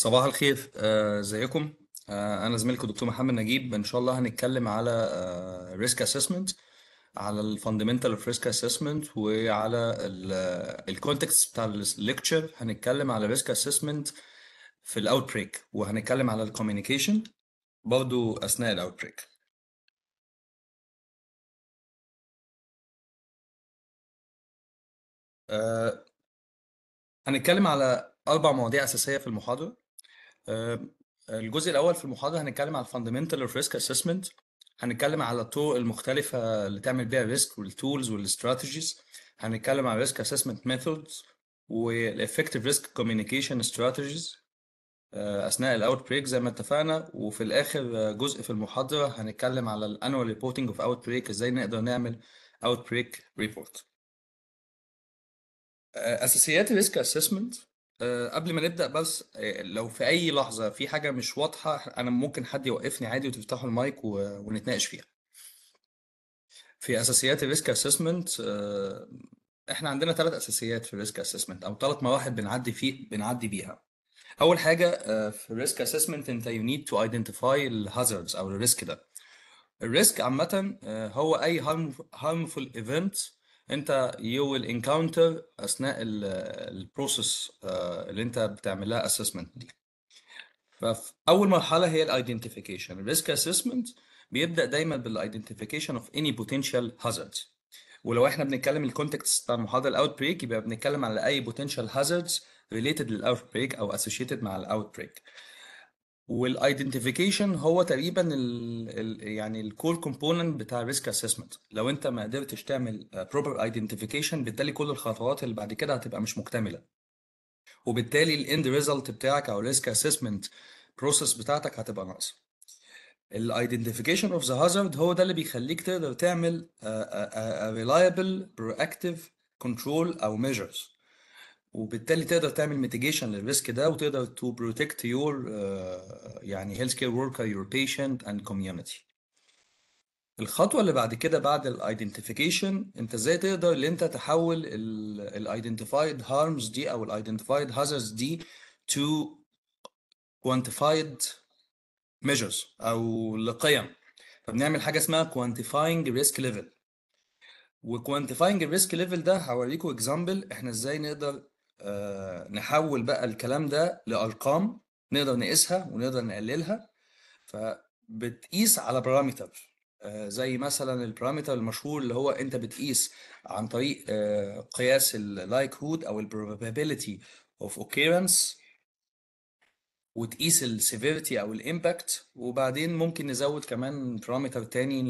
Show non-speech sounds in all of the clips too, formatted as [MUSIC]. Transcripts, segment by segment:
صباح الخير ازيكم آه،, آه، انا زميلكم دكتور محمد نجيب ان شاء الله هنتكلم على ريسك آه، اسسمنت على الفاندمنتال اوف ريسك اسسمنت وعلى الكونتكست آه، بتاع الليكتشر هنتكلم على ريسك اسسمنت في الاوت بريك وهنتكلم على الكوميونيكيشن برضو اثناء الاوت بريك آه، هنتكلم على اربع مواضيع اساسيه في المحاضره آه، الجزء الاول في المحاضره هنتكلم على الفاندمنتال ريسك اسسمنت هنتكلم على الطرق المختلفه اللي تعمل بيها ريسك والتولز والاستراتيجيز هنتكلم على الريسك اسسمنت ميثودز والافكتيف ريسك كوميونيكيشن استراتيجيز اثناء الاوت بريك زي ما اتفقنا وفي الاخر آه، جزء في المحاضره هنتكلم على الانوال ريبورتنج اوف اوت بريك ازاي نقدر نعمل اوت بريك ريبورت اساسيات الريسك اسسمنت آه، قبل ما نبدأ بس آه، لو في أي لحظة في حاجة مش واضحة أنا ممكن حد يوقفني عادي وتفتحوا المايك ونتناقش فيها. في أساسيات الريسك أسسمنت آه، إحنا عندنا ثلاث أساسيات في الريسك أسسمنت أو ثلاث مراحل بنعدي فيه بنعدي بيها. أول حاجة في الريسك أسسمنت أنت يو نيد تو أيدنتيفاي الهازاردز أو الريسك ده. الريسك عامة هو أي harmful event انت يو ويل انكاونتر اثناء البروسيس آه، اللي انت بتعملها اسسمنت دي فاول مرحله هي الايدنتيفيكيشن الريسك اسسمنت بيبدا دايما بالايدنتيفيكيشن اوف اني بوتنشال هازارد ولو احنا بنتكلم الكونتكست بتاع المحاضره الاوت بريك يبقى بنتكلم على اي بوتنشال هازاردز ريليتد للاوت بريك او اسوشيتد مع الاوت بريك والايدنتيفيكيشن هو تقريبا الـ الـ يعني الكور كومبوننت بتاع الريسك اسسمنت لو انت ما قدرتش تعمل بروبر آه, ايدنتيفيكيشن بالتالي كل الخطوات اللي بعد كده هتبقى مش مكتمله وبالتالي الاند ريزلت بتاعك او الريسك اسسمنت بروسيس بتاعتك هتبقى ناقصه الايدنتيفيكيشن اوف ذا هازارد هو ده اللي بيخليك تقدر تعمل ريلايبل برو اكتيف كنترول او ميجرز وبالتالي تقدر تعمل ميتيجيشن للريسك ده وتقدر تو بروتكت يور يعني هيلث كير وركر يور بيشنت اند كوميونتي الخطوه اللي بعد كده بعد الايدنتيفيكيشن انت ازاي تقدر ان انت تحول الايدنتيفايد هارمز دي او الايدنتيفايد هازرز دي تو كوانتيفايد ميجرز او لقيم فبنعمل حاجه اسمها كوانتيفاينج ريسك ليفل وكوانتيفاينج الريسك ليفل ده هوريكم اكزامبل احنا ازاي نقدر آه، نحول بقى الكلام ده لارقام نقدر نقيسها ونقدر نقللها فبتقيس على بارامتر آه، زي مثلا البارامتر المشهور اللي هو انت بتقيس عن طريق آه، قياس اللايكهود او البروبابيلتي اوف اوكيرنس وتقيس السيفيرتي او الامباكت وبعدين ممكن نزود كمان بارامتر تاني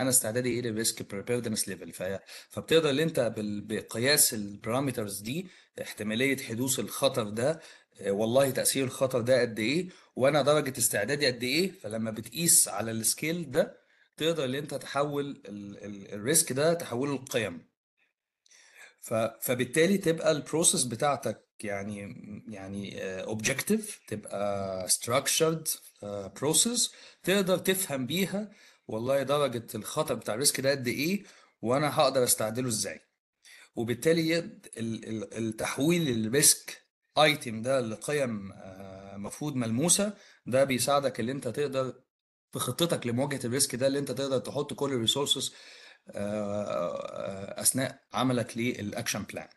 انا استعدادي ايه للريسك بريبيردنس ليفل فبتقدر ان انت بقياس البارامترز دي احتماليه حدوث الخطر ده آه، والله تاثير الخطر ده قد ايه وانا درجه استعدادي قد ايه فلما بتقيس على السكيل ده تقدر ان انت تحول الريسك ده تحوله لقيم فبالتالي تبقى البروسيس بتاعتك يعني يعني اوبجكتيف آه، تبقى ستراكشرد آه، بروسيس تقدر تفهم بيها والله درجه الخطر بتاع الريسك ده قد ايه وانا هقدر استعدله ازاي وبالتالي التحويل الريسك ايتم ده لقيم آه، مفروض ملموسه ده بيساعدك اللي انت تقدر في خطتك لمواجهه الريسك ده اللي انت تقدر تحط كل الريسورسز اثناء عملك للاكشن بلان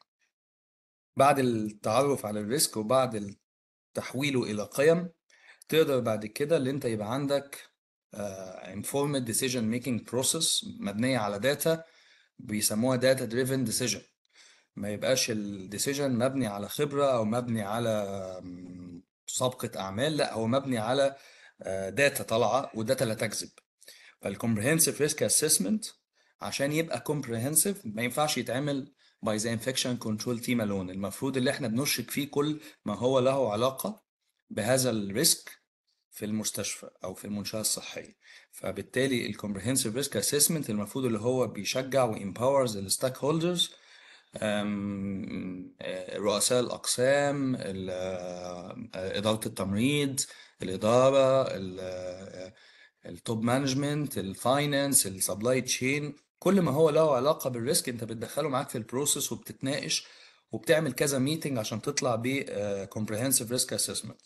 بعد التعرف على الريسك وبعد تحويله إلى قيم تقدر بعد كده اللي انت يبقى عندك آه، informed decision making process مبنية على داتا بيسموها data driven decision ما يبقاش الديسيجن مبني على خبرة أو مبني على سابقة أعمال لا هو مبني على داتا آه، طالعة والداتا لا تكذب فالكومبريهنسيف ريسك اسسمنت عشان يبقى كومبريهنسيف ما ينفعش يتعمل by the infection control team alone المفروض اللي احنا بنشرك فيه كل ما هو له علاقة بهذا الريسك في المستشفى او في المنشاه الصحيه فبالتالي الكومبريهنسيف ريسك اسسمنت المفروض اللي هو بيشجع وامباورز الستاك هولدرز رؤساء الاقسام آه، اداره التمريض الاداره التوب مانجمنت الفاينانس السبلاي تشين كل ما هو له علاقه بالريسك انت بتدخله معاك في البروسيس وبتتناقش وبتعمل كذا ميتنج عشان تطلع ب كومبريهنسيف ريسك اسسمنت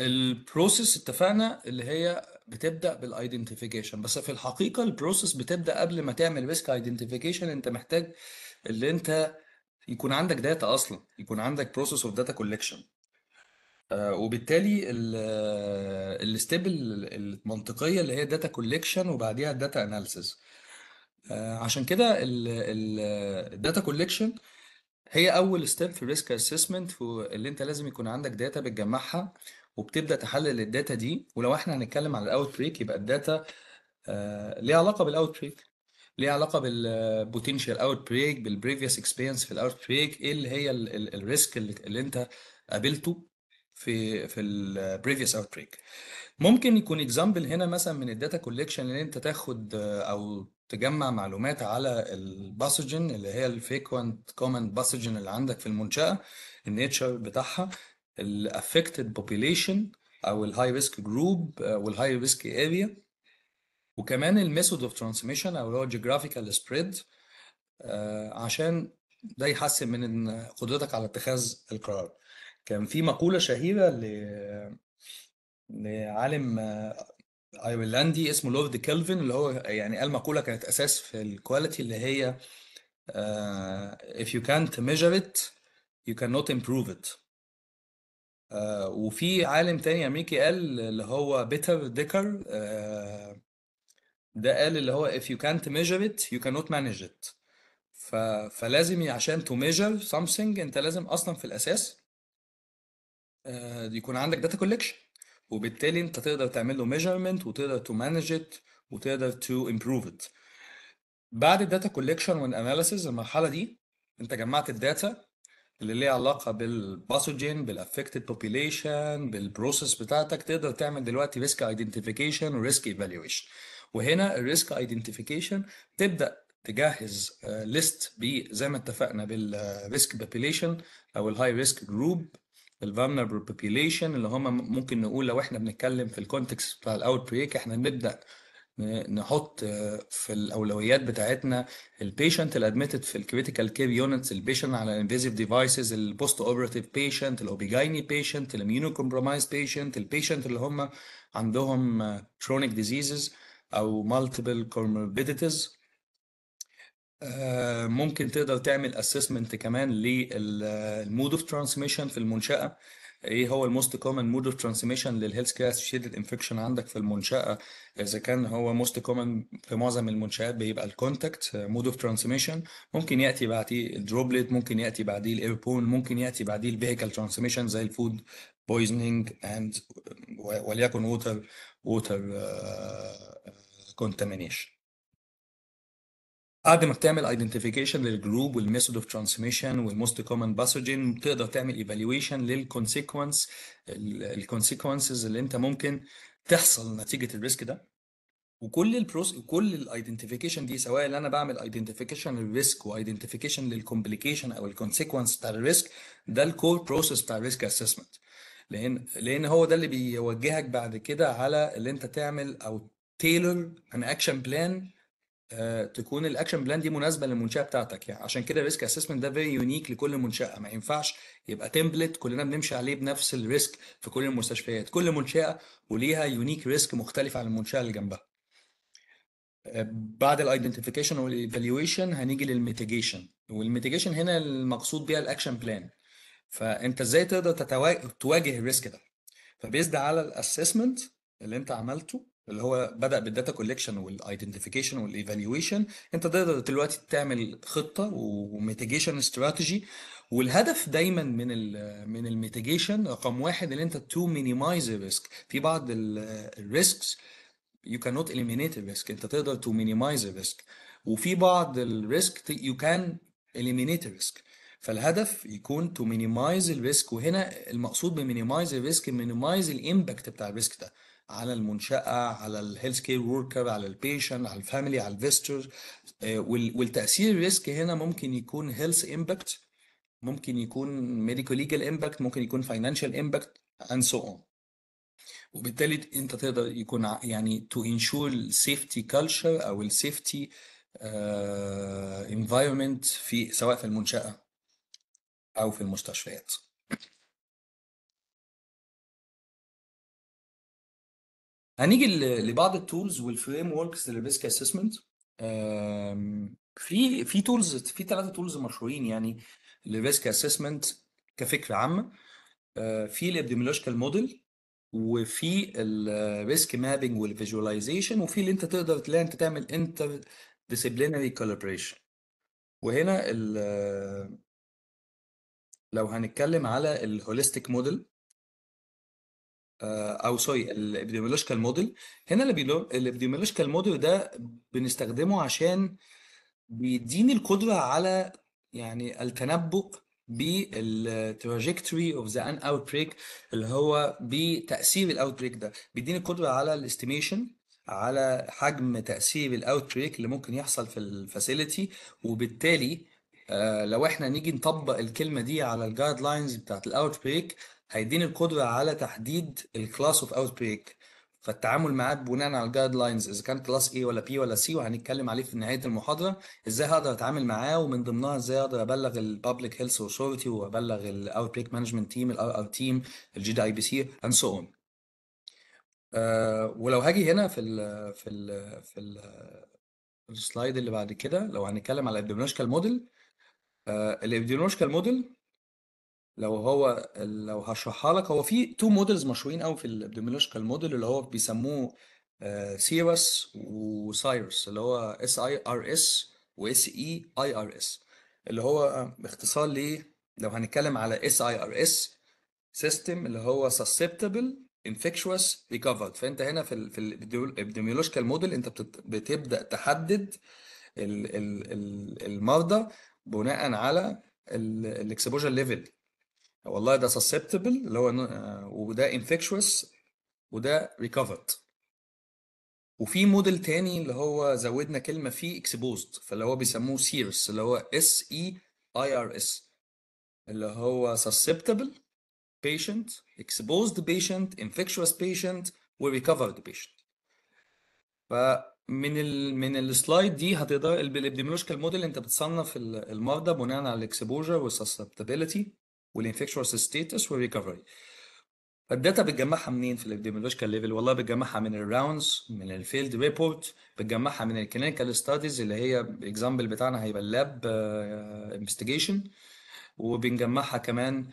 البروسيس اتفقنا اللي هي بتبدا بالايدنتيفيكيشن بس في الحقيقه البروسيس بتبدا قبل ما تعمل ريسك ايدنتيفيكيشن انت محتاج اللي انت يكون عندك داتا اصلا يكون عندك بروسيس اوف داتا كولكشن آه، وبالتالي آه، الستيب المنطقيه اللي هي داتا كوليكشن وبعديها الداتا اناليسز آه، عشان كده الداتا كوليكشن هي اول ستيب في الريسك اسسمنت اللي انت لازم يكون عندك داتا بتجمعها وبتبدا تحلل الداتا دي ولو احنا هنتكلم على الاوت بريك يبقى الداتا ليها علاقه بالاوت بريك ليها علاقه بالبوتنشال اوت بريك بالبريفيس اكسبيرينس في الاوت بريك ايه اللي هي الريسك اللي انت قابلته في في البريفيوس اوت بريك ممكن يكون اكزامبل هنا مثلا من الداتا كوليكشن ان انت تاخد آه، او تجمع معلومات على الباثوجين اللي هي الفريكوانت كومن باثوجين اللي عندك في المنشاه النيتشر بتاعها الافكتد بوبيليشن او الهاي ريسك جروب والهاي ريسك اريا وكمان الميثود اوف ترانسميشن او اللي هو الجيوغرافيكال آه، سبريد عشان ده يحسن من قدرتك على اتخاذ القرار كان في مقولة شهيرة ل... لعالم آه، ايرلندي اسمه لورد كيلفن اللي هو يعني قال مقولة كانت اساس في الكواليتي اللي هي آه، if you can't measure it you cannot improve it آه، وفي عالم تاني امريكي قال اللي هو بيتر ديكر ده قال اللي هو if you can't measure it you cannot manage it ف... فلازم عشان to measure something انت لازم اصلا في الاساس آه، يكون عندك داتا كولكشن وبالتالي انت تقدر تعمل له ميجرمنت وتقدر تو مانج ات وتقدر تو امبروف ات بعد الداتا كولكشن والاناليسيز المرحله دي انت جمعت الداتا اللي ليها علاقه بالباثوجين بالافكتد بوبيليشن بالبروسيس بتاعتك تقدر تعمل دلوقتي ريسك ايدنتيفيكيشن وريسك ايفالويشن وهنا الريسك ايدنتيفيكيشن تبدا تجهز ليست آه، زي ما اتفقنا بالريسك بوبيليشن آه، او الهاي ريسك جروب vulnerable population اللي هم ممكن نقول لو احنا بنتكلم في الكونتكست بتاع الاوت بريك احنا بنبدا نحط في الاولويات بتاعتنا البيشنت الادميتد في الكريتيكال كير يونتس البيشنت على الانفيزيف ديفايسز البوست اوبريتيف بيشنت الاوبيجايني بيشنت الاميونو كومبرومايز بيشنت البيشنت اللي هم عندهم كرونيك ديزيزز او مالتيبل كورموربيديتيز آه، ممكن تقدر تعمل اسسمنت كمان للمود اوف ترانسميشن في المنشاه ايه هو الموست كومن مود اوف ترانسميشن للهيلث كير اسوشيتد انفكشن عندك في المنشاه اذا كان هو موست كومن في معظم المنشات بيبقى الكونتاكت مود اوف ترانسميشن ممكن ياتي بعديه الدروبليت ممكن ياتي بعديه الايربون ممكن ياتي بعديه الفيكال ترانسميشن زي الفود بويزنينج اند وليكن ووتر ووتر كونتامينيشن بعد ما بتعمل ايدنتيفيكيشن للجروب والميثود اوف ترانسميشن والموست كومن باثوجين تقدر تعمل ايفالويشن للكونسيكونس الكونسيكونسز اللي انت ممكن تحصل نتيجه الريسك ده وكل البروس كل الايدنتيفيكيشن دي سواء اللي انا بعمل ايدنتيفيكيشن للريسك وايدنتيفيكيشن للكومبليكيشن او الكونسيكونس بتاع الريسك ده الكور بروسيس بتاع الريسك اسسمنت لان لان هو ده اللي بيوجهك بعد كده على اللي انت تعمل او تيلر ان اكشن بلان آه، تكون الاكشن بلان دي مناسبه للمنشاه بتاعتك يعني عشان كده الريسك اسسمنت ده فيري يونيك لكل منشاه ما ينفعش يبقى تمبلت كلنا بنمشي عليه بنفس الريسك في كل المستشفيات كل منشاه وليها يونيك ريسك مختلف عن المنشاه اللي جنبها آه، بعد الايدنتيفيكيشن والايفالويشن هنيجي للميتيجيشن والميتيجيشن هنا المقصود بيها الاكشن بلان فانت ازاي تقدر تتواجه تواجه الريسك ده فبيزد على الاسسمنت اللي انت عملته اللي هو بدأ بالداتا كولكشن والايدنتيفيكيشن والايفالويشن انت تقدر دلوقتي تعمل خطه وميتيجيشن استراتيجي والهدف دايما من الـ من الميتيجيشن رقم واحد ان انت تو مينيمايز الريسك في بعض الريسكس يو نوت اليمينيت الريسك انت تقدر تو مينيمايز الريسك وفي بعض الريسك يو كان اليمينيت الريسك فالهدف يكون تو مينيمايز الريسك وهنا المقصود بمينيمايز الريسك مينيمايز الامباكت بتاع الريسك ده على المنشاه على الهيلث كير وركر على البيشنت على الفاميلي على الفيستور آه، والتاثير الريسك هنا ممكن يكون هيلث امباكت ممكن يكون ميديكال ليجل امباكت ممكن يكون فاينانشال امباكت اند سو اون وبالتالي انت تقدر يكون يعني تو انشور سيفتي كلتشر او السيفتي انفايرمنت آه، في سواء في المنشاه او في المستشفيات هنيجي لبعض التولز والفريم وركس للريسك اسسمنت في في تولز في ثلاثه تولز مشهورين يعني للريسك اسسمنت كفكره عامه آه، في الابديمولوجيكال موديل وفي الريسك مابنج والفيجواليزيشن وفي اللي انت تقدر تلاقي انت تعمل انتر ديسيبلينري كولابريشن وهنا لو هنتكلم على الهوليستيك موديل آه، او سوري الابيديمولوجيكال موديل هنا الابيديمولوجيكال موديل ده بنستخدمه عشان بيديني القدره على يعني التنبؤ بالتراجكتوري اوف ذا ان اوت بريك اللي هو بتاثير الاوت بريك ده بيديني القدره على الاستيميشن على حجم تاثير الاوت بريك اللي ممكن يحصل في الفاسيلتي وبالتالي آه، لو احنا نيجي نطبق الكلمه دي على الجايد لاينز بتاعت الاوت بريك هيديني القدره على تحديد الكلاس اوف اوت بريك فالتعامل معاه بناء على الجايد لاينز اذا كان كلاس اي ولا بي ولا سي وهنتكلم عليه في نهايه المحاضره ازاي هقدر اتعامل معاه ومن ضمنها ازاي اقدر ابلغ البابليك هيلث اوثورتي وابلغ الاوت بريك مانجمنت تيم الار ار تيم الجي دي اي بي سي اند سو اون ولو هاجي هنا في الـ في الـ في الـ السلايد اللي بعد كده لو هنتكلم على الابديمولوجيكال موديل آه، الابديمولوجيكال موديل لو هو لو هشرحها لك هو في تو مودلز مشهورين قوي في الابديميولوجيكال موديل اللي هو بيسموه سيرس آه، وسايرس اللي هو اس اي ار اس واس اي اي ار اس اللي هو آه، باختصار ليه لو هنتكلم على اس اي ار اس سيستم اللي هو susceptible infectious recovered فانت هنا في في الابديميولوجيكال موديل انت بتبدا تحدد المرضى بناء على الاكسبوجر ليفل والله ده susceptible اللي هو آه، وده infectious وده recovered وفي موديل تاني اللي هو زودنا كلمه فيه exposed فاللي هو بيسموه سيرس اللي هو اس اي اي ار اس اللي هو susceptible patient exposed patient infectious patient وريكفرد patient فمن ال من السلايد دي هتقدر الابديميولوجيكال موديل انت بتصنف المرضى بناء على الاكسبوجر والسسبتابيلتي والانفكشوس ستيتس والريكفري الداتا بتجمعها منين في الابديمولوجيكال ليفل والله بتجمعها من الراوندز من الفيلد ريبورت بتجمعها من الكلينيكال ستاديز اللي هي الاكزامبل بتاعنا هيبقى اللاب انفستيجيشن آه، وبنجمعها كمان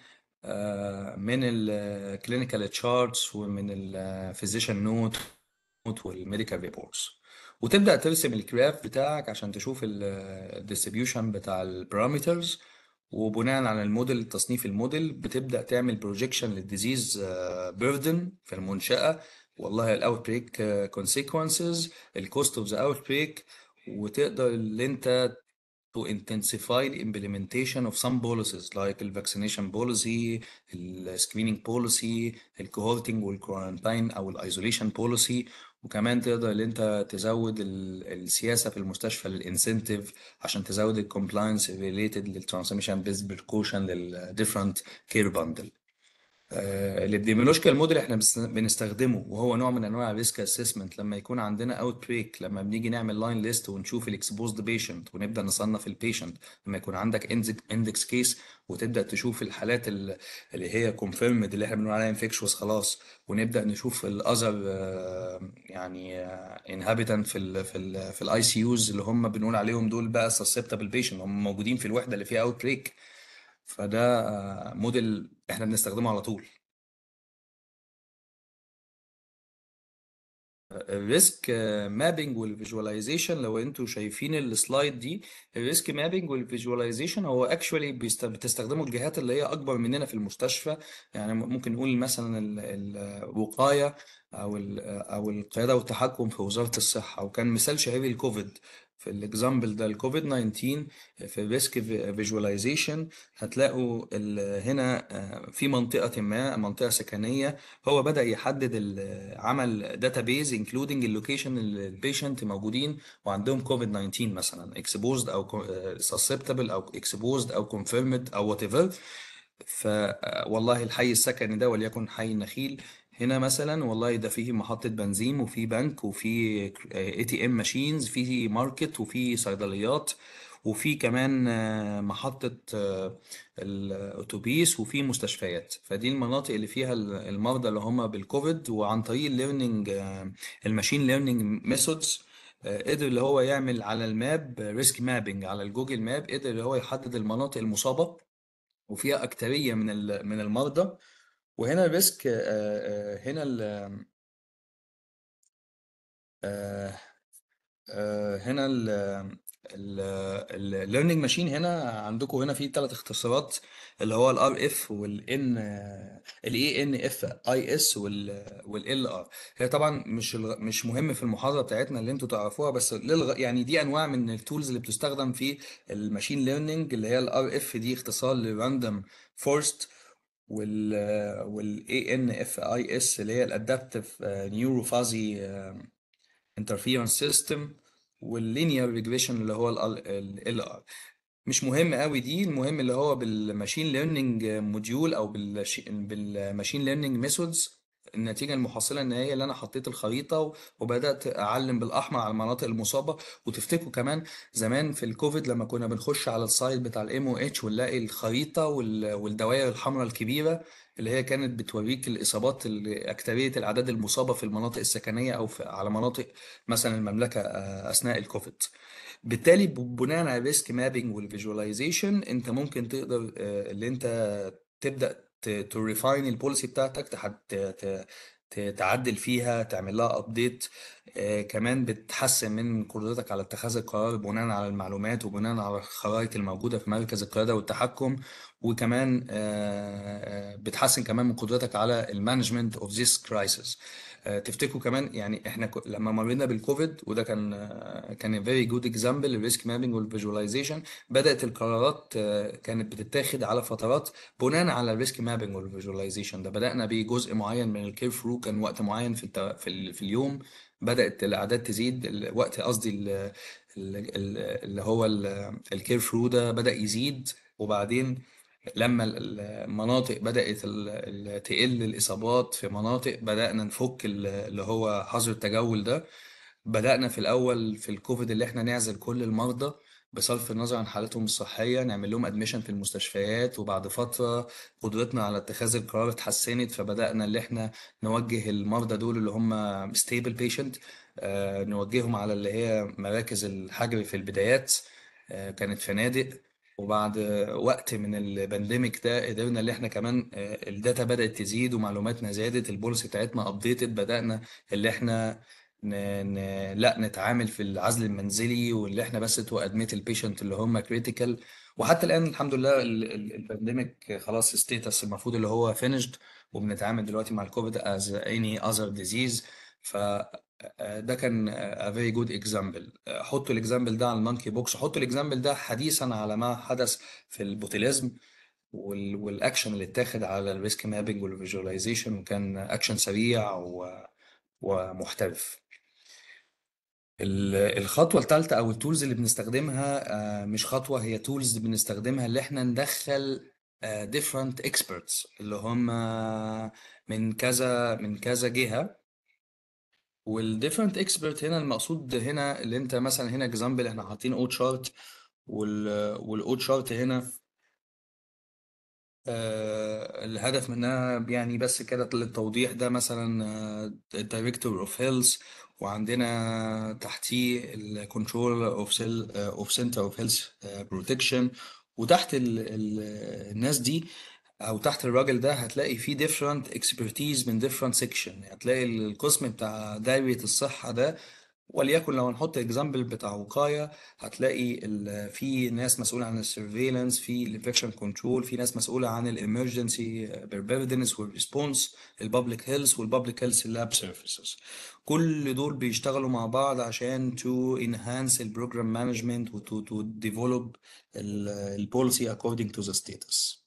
آه، من الكلينيكال تشارتس ومن الفيزيشن نوت والميديكال ريبورتس وتبدا ترسم الكراف بتاعك عشان تشوف الديستريبيوشن بتاع البارامترز وبناء على الموديل تصنيف الموديل بتبدا تعمل بروجيكشن للديزيز بيردن في المنشاه والله الاوت بريك كونسيكونسز الكوست اوف ذا اوت بريك وتقدر ان انت to intensify the implementation of some policies like الفاكسينيشن policy, السكريننج policy, الكوهورتنج والكورنتاين او الايزوليشن policy وكمان تقدر ان انت تزود السياسه في المستشفى للانسنتيف عشان تزود الكومبلاينس ريليتد للترانسميشن بيز بريكوشن للديفرنت كير باندل آه، الابديمولوجيكال موديل احنا بنستخدمه وهو نوع من انواع الريسك اسسمنت لما يكون عندنا اوت بريك لما بنيجي نعمل لاين ليست ونشوف الاكسبوزد بيشنت ونبدا نصنف البيشنت لما يكون عندك اندكس كيس وتبدا تشوف الحالات اللي هي كونفيرمد اللي احنا بنقول عليها انفكشوس خلاص ونبدا نشوف الاذر آه، يعني انهابيتنت في الـ في الـ في الاي سي يوز اللي هم بنقول عليهم دول بقى سسبتبل بيشنت هم موجودين في الوحده اللي فيها اوت بريك فده موديل احنا بنستخدمه على طول الريسك مابنج والفيجواليزيشن لو انتوا شايفين السلايد دي الريسك مابنج والفيجواليزيشن هو اكشولي بتستخدمه الجهات اللي هي اكبر مننا في المستشفى يعني ممكن نقول مثلا الوقايه او او القياده والتحكم في وزاره الصحه وكان مثال شهير الكوفيد في الاكزامبل ده الكوفيد 19 في ريسك فيجواليزيشن هتلاقوا هنا آه، في منطقه ما منطقه سكنيه هو بدا يحدد عمل داتا بيز انكلودنج اللوكيشن اللي البيشنت موجودين وعندهم كوفيد 19 مثلا اكسبوزد او سسبتبل آه، او اكسبوزد او كونفيرمد او وات ايفر فوالله الحي السكني ده وليكن حي النخيل هنا مثلا والله ده فيه محطة بنزين وفيه بنك وفيه اي تي ام ماشينز فيه ماركت وفيه صيدليات وفي كمان محطة آه، الأتوبيس وفي مستشفيات فدي المناطق اللي فيها المرضى اللي هم بالكوفيد وعن طريق الليرنينج الماشين ليرنينج ميثودز قدر اللي هو يعمل على الماب ريسك مابنج على الجوجل ماب قدر اللي هو يحدد المناطق المصابة وفيها أكترية من من المرضى وهنا الريسك آه، آه، آه، هنا ال هنا ال الليرنينج ماشين هنا عندكم هنا في ثلاث اختصارات اللي هو الار اف والان الاي ان اف اي اس والال ار هي طبعا مش مش مهم في المحاضره بتاعتنا اللي انتوا تعرفوها بس للغ... يعني دي انواع من التولز اللي بتستخدم في الماشين ليرنينج اللي هي الار اف دي اختصار لراندوم فورست وال والاي ان اف اي اس اللي هي الادابتف نيوروفازي انترفيرنس سيستم واللينير ريجريشن اللي هو ال ار مش مهم قوي دي المهم اللي هو بالماشين ليرنينج موديول او بالماشين ليرنينج ميثودز النتيجه المحصله النهائيه اللي انا حطيت الخريطه وبدات اعلم بالاحمر على المناطق المصابه وتفتكروا كمان زمان في الكوفيد لما كنا بنخش على السايت بتاع الام او اتش ونلاقي الخريطه والدوائر الحمراء الكبيره اللي هي كانت بتوريك الاصابات اكثريه الاعداد المصابه في المناطق السكنيه او في على مناطق مثلا المملكه آه، اثناء الكوفيد بالتالي بناء على الريسك مابينج والفيجواليزيشن انت ممكن تقدر آه، اللي انت تبدا تو ريفاين البوليسي بتاعتك تحت تعدل فيها تعمل لها ابديت آه، كمان بتحسن من قدرتك على اتخاذ القرار بناء على المعلومات وبناء على الخرائط الموجودة في مركز القيادة والتحكم وكمان آه، آه، بتحسن كمان من قدرتك على المانجمنت اوف ذيس كرايسيس آه، تفتكروا كمان يعني احنا لما مرينا بالكوفيد وده كان آه، كان فيري جود اكزامبل للريسك مابينج والفيجواليزيشن بدات القرارات آه، كانت بتتاخد على فترات بناء على الريسك مابينج والفيجواليزيشن ده بدانا بجزء معين من الكير رو كان وقت معين في في, في اليوم بدات الاعداد تزيد الوقت قصدي اللي هو الكير رو ده بدا يزيد وبعدين لما المناطق بدأت تقل الإصابات في مناطق بدأنا نفك اللي هو حظر التجول ده بدأنا في الأول في الكوفيد اللي احنا نعزل كل المرضى بصرف النظر عن حالتهم الصحية نعمل لهم ادميشن في المستشفيات وبعد فترة قدرتنا على اتخاذ القرار اتحسنت فبدأنا اللي احنا نوجه المرضى دول اللي هم ستيبل بيشنت آه، نوجههم على اللي هي مراكز الحجر في البدايات آه، كانت فنادق وبعد وقت من البانديميك ده قدرنا اللي احنا كمان آه، الداتا بدأت تزيد ومعلوماتنا زادت البولس بتاعتنا ابديتد بدأنا اللي احنا ن... ن... لا نتعامل في العزل المنزلي واللي احنا بس تو ادميت البيشنت اللي هم كريتيكال وحتى الان الحمد لله البانديميك خلاص ستيتس المفروض اللي هو فينيشد وبنتعامل دلوقتي مع الكوفيد از اني اذر ديزيز ف ده كان a very good example حطوا الاكزامبل ده على المانكي بوكس حطوا الاكزامبل ده حديثا على ما حدث في البوتيليزم والاكشن اللي اتاخد على الريسك مابنج والفيجواليزيشن وكان اكشن سريع و... ومحترف الخطوة الثالثة أو التولز اللي بنستخدمها آه، مش خطوة هي تولز بنستخدمها اللي احنا ندخل آه، different experts اللي هم آه، من كذا من كذا جهة والديفرنت اكسبرت هنا المقصود هنا اللي انت مثلا هنا اكزامبل احنا حاطين او تشارت والاو تشارت هنا آه، الهدف منها يعني بس كده للتوضيح ده مثلا دايركتور اوف هيلث وعندنا تحتيه الكنترول اوف سيل اوف سنتر اوف هيلث بروتكشن وتحت الناس دي او تحت الراجل ده هتلاقي فيه different expertise من different section يعني هتلاقي القسم بتاع دايرة الصحة ده وليكن لو هنحط اكزامبل بتاع وقايه هتلاقي في ناس مسؤوله عن السيرفيلانس في الانفكشن كنترول في ناس مسؤوله عن الامرجنسي بريبيردنس والريسبونس البابليك هيلث والبابليك هيلث لاب سيرفيسز كل دول بيشتغلوا مع بعض عشان تو انهانس البروجرام مانجمنت وتو تو ديفلوب البوليسي اكوردنج تو ذا ستيتس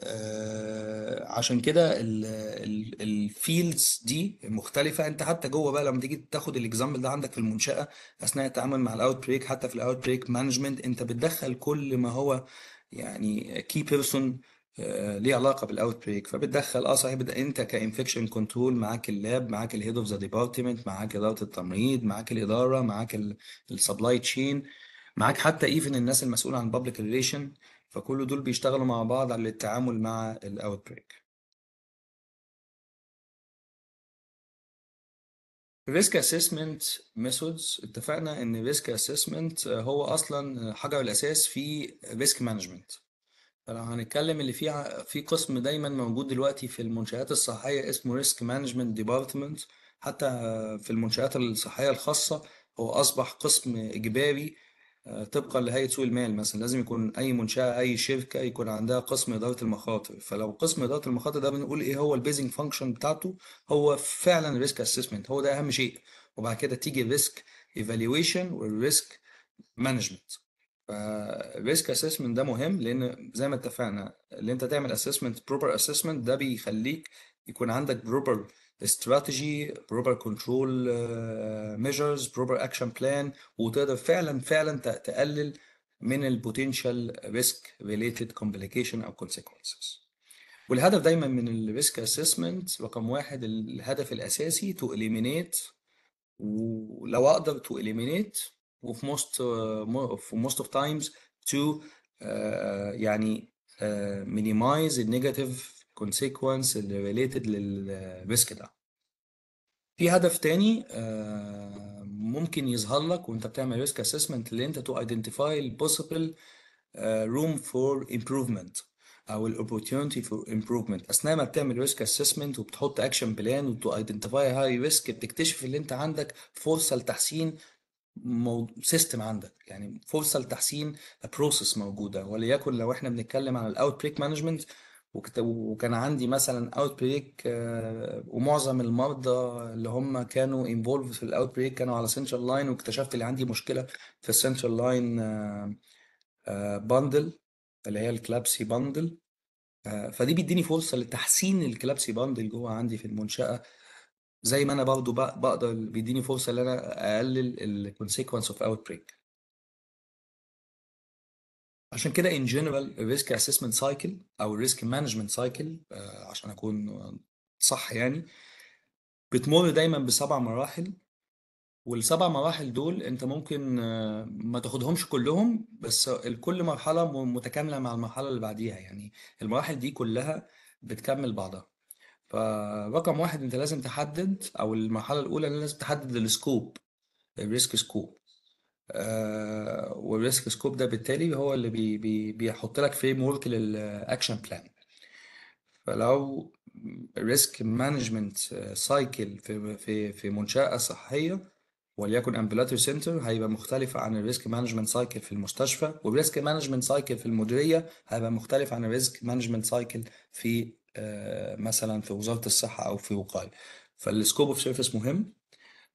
آه، عشان كده الفيلدز دي مختلفه انت حتى جوه بقى لما تيجي تاخد الاكزامبل ده عندك في المنشاه اثناء التعامل مع الاوت بريك حتى في الاوت بريك مانجمنت انت بتدخل كل ما هو يعني كي بيرسون آه، ليه علاقه بالاوت بريك فبتدخل اه صحيح انت كانفكشن كنترول معاك اللاب معاك الهيد اوف ذا ديبارتمنت معاك اداره التمريض معاك الاداره معاك السبلاي تشين معاك حتى ايفن الناس المسؤوله عن بابليك ريليشن فكل دول بيشتغلوا مع بعض على التعامل مع الاوتبريك ريسك اسسمنت ميثودز اتفقنا ان ريسك اسسمنت هو اصلا حجر الاساس في ريسك مانجمنت فلو هنتكلم اللي فيه في قسم دايما موجود دلوقتي في المنشآت الصحية اسمه ريسك مانجمنت ديبارتمنت حتى في المنشآت الصحية الخاصة هو أصبح قسم إجباري طبقا لهيئه سوق المال مثلا لازم يكون اي منشاه اي شركه يكون عندها قسم اداره المخاطر فلو قسم اداره المخاطر ده بنقول ايه هو البيزنج فانكشن بتاعته هو فعلا ريسك اسسمنت هو ده اهم شيء وبعد كده تيجي الريسك ايفالويشن والريسك مانجمنت فالريسك اسسمنت ده مهم لان زي ما اتفقنا اللي انت تعمل اسسمنت بروبر اسسمنت ده بيخليك يكون عندك بروبر استراتيجي بروبر كنترول ميجرز بروبر اكشن بلان وتقدر فعلا فعلا تقلل من البوتنشال ريسك ريليتد كومبليكيشن او كونسيكونسز والهدف دايما من الريسك اسسمنت رقم واحد الهدف الاساسي تو اليمينيت ولو اقدر تو اليمينيت وفي موست uh, في موست اوف تايمز تو يعني مينيمايز uh, النيجاتيف consequence اللي related للريسك ده في هدف تاني آه، ممكن يظهر لك وانت بتعمل ريسك اسسمنت اللي انت تو ايدنتيفاي البوسيبل روم فور امبروفمنت او الاوبورتيونتي فور امبروفمنت اثناء ما بتعمل ريسك اسسمنت وبتحط اكشن بلان وتو ايدنتيفاي هاي ريسك بتكتشف اللي انت عندك فرصه لتحسين سيستم عندك يعني فرصه لتحسين بروسيس موجوده وليكن لو احنا بنتكلم عن الاوت بريك مانجمنت وكان عندي مثلا اوت آه، بريك ومعظم المرضى اللي هم كانوا انفولف في الاوت بريك كانوا على سنترال لاين واكتشفت اللي عندي مشكله في السنترال لاين باندل اللي هي الكلابسي آه، باندل فدي بيديني فرصه لتحسين الكلابسي باندل جوه عندي في المنشاه زي ما انا برضو بقدر بيديني فرصه ان انا اقلل الكونسيكونس اوف اوت بريك عشان كده ان جنرال الريسك اسسمنت سايكل او الريسك مانجمنت سايكل عشان اكون صح يعني بتمر دايما بسبع مراحل والسبع مراحل دول انت ممكن آه، ما تاخدهمش كلهم بس كل مرحله متكامله مع المرحله اللي بعديها يعني المراحل دي كلها بتكمل بعضها فرقم واحد انت لازم تحدد او المرحله الاولى لازم تحدد السكوب الريسك سكوب آه، والريسك سكوب ده بالتالي هو اللي بي بي بيحط لك فريم ورك للاكشن بلان فلو ريسك مانجمنت سايكل في في في منشاه صحيه وليكن امبلاتوري سنتر هيبقى مختلف عن الريسك مانجمنت سايكل في المستشفى والريسك مانجمنت سايكل في المديريه هيبقى مختلف عن الريسك مانجمنت سايكل في آه، مثلا في وزاره الصحه او في وقايه فالسكوب اوف سيرفيس مهم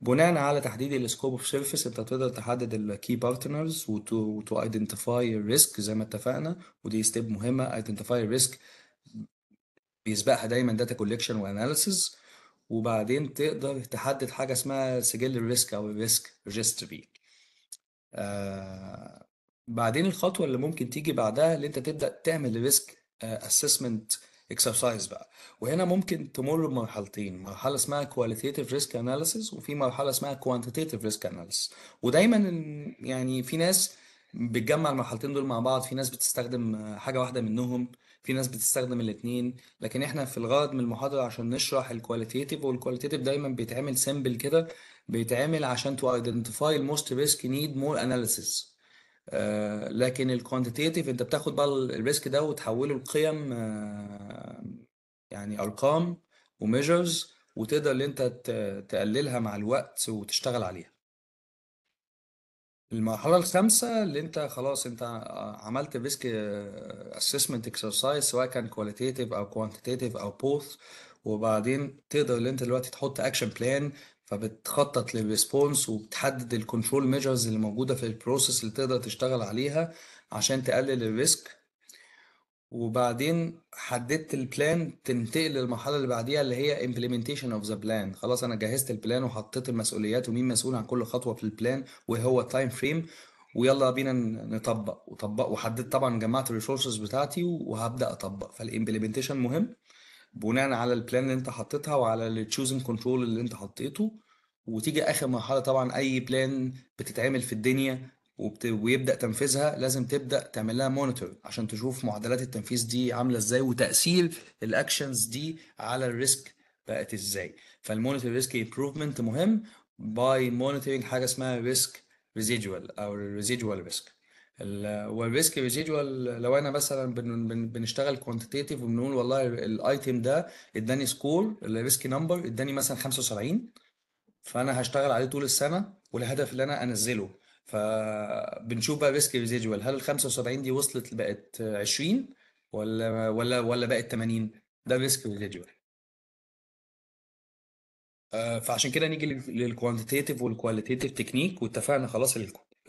بناء على تحديد السكوب اوف سيرفيس انت تقدر تحدد الكي بارتنرز وتو ايدنتيفاي الريسك زي ما اتفقنا ودي ستيب مهمه ايدنتيفاي الريسك بيسبقها دايما داتا كوليكشن واناليسيز وبعدين تقدر تحدد حاجه اسمها سجل الريسك او الريسك ريجستري آه، بعدين الخطوه اللي ممكن تيجي بعدها اللي انت تبدا تعمل ريسك اسسمنت آه، اكسرسايز بقى وهنا ممكن تمر بمرحلتين مرحله اسمها كواليتيف ريسك اناليسيز وفي مرحله اسمها كوانتيتيف ريسك اناليسيز ودايما يعني في ناس بتجمع المرحلتين دول مع بعض في ناس بتستخدم حاجه واحده منهم في ناس بتستخدم الاثنين لكن احنا في الغرض من المحاضره عشان نشرح الكواليتيف والكواليتيف دايما بيتعمل سامبل كده بيتعمل عشان تو ايدنتيفاي الموست ريسك نيد مور اناليسيس آه، لكن الكوانتيتيف انت بتاخد بقى الريسك ده وتحوله لقيم آه، يعني ارقام وميجرز وتقدر ان انت تقللها مع الوقت وتشتغل عليها المرحله الخامسه اللي انت خلاص انت عملت ريسك اسسمنت اكسرسايز سواء كان كواليتيتيف او كوانتيتيف او بوث وبعدين تقدر ان انت دلوقتي تحط اكشن بلان فبتخطط للريسبونس وبتحدد الكنترول ميجرز اللي موجوده في البروسيس اللي تقدر تشتغل عليها عشان تقلل الريسك وبعدين حددت البلان تنتقل للمرحله اللي بعديها اللي هي implementation اوف ذا بلان خلاص انا جهزت البلان وحطيت المسؤوليات ومين مسؤول عن كل خطوه في البلان وهو التايم فريم ويلا بينا نطبق وطبق وحددت طبعا جمعت الريسورسز بتاعتي وهبدا اطبق فالامبلمنتيشن مهم بناء على البلان اللي انت حطيتها وعلى التشوزن كنترول اللي انت حطيته وتيجي اخر مرحله طبعا اي بلان بتتعمل في الدنيا وبت... ويبدا تنفيذها لازم تبدا تعمل لها مونيتور عشان تشوف معدلات التنفيذ دي عامله ازاي وتاثير الاكشنز دي على الريسك بقت ازاي فالمونيتور ريسك امبروفمنت مهم باي مونيتورنج حاجه اسمها ريسك ريزيدوال او الريزيدوال ريسك والريسك ريزيدوال لو انا مثلا بنشتغل كوانتيتيف وبنقول والله الايتم ده اداني سكور الريسك نمبر اداني مثلا 75 فانا هشتغل عليه طول السنه والهدف اللي انا انزله فبنشوف بقى ريسك ريزيدوال هل ال 75 دي وصلت بقت 20 ولا ولا ولا بقت 80 ده ريسك ريزيدوال آه، فعشان كده نيجي للكوانتيتيف والكواليتيتيف تكنيك واتفقنا خلاص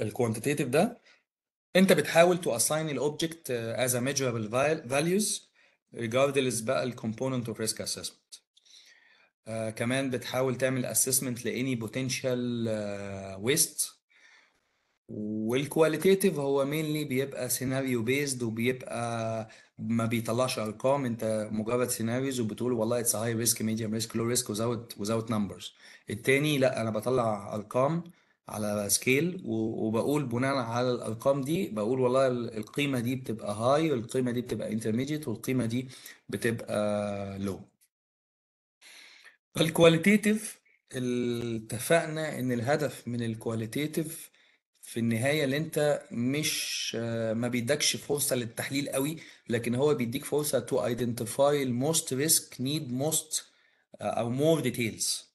الكوانتيتيف ده انت بتحاول تو assign الاوبجكت از ا measurable فاليوز values regardless بقى ال component of risk assessment uh, كمان بتحاول تعمل assessment لاني potential ويست uh, waste هو مينلي بيبقى سيناريو بيزد وبيبقى ما بيطلعش ارقام انت مجرد سيناريوز وبتقول والله اتس هاي ريسك ميديوم ريسك لو ريسك وزاوت وزاوت نمبرز التاني لا انا بطلع ارقام على سكيل وبقول بناء على الارقام دي بقول والله القيمه دي بتبقى هاي والقيمه دي بتبقى انترميديت والقيمه دي بتبقى لو الكواليتيف اتفقنا ان الهدف من الكواليتيف في النهاية اللي انت مش ما بيدكش فرصة للتحليل قوي لكن هو بيديك فرصة تو ايدنتيفاي الموست ريسك نيد موست او مور ديتيلز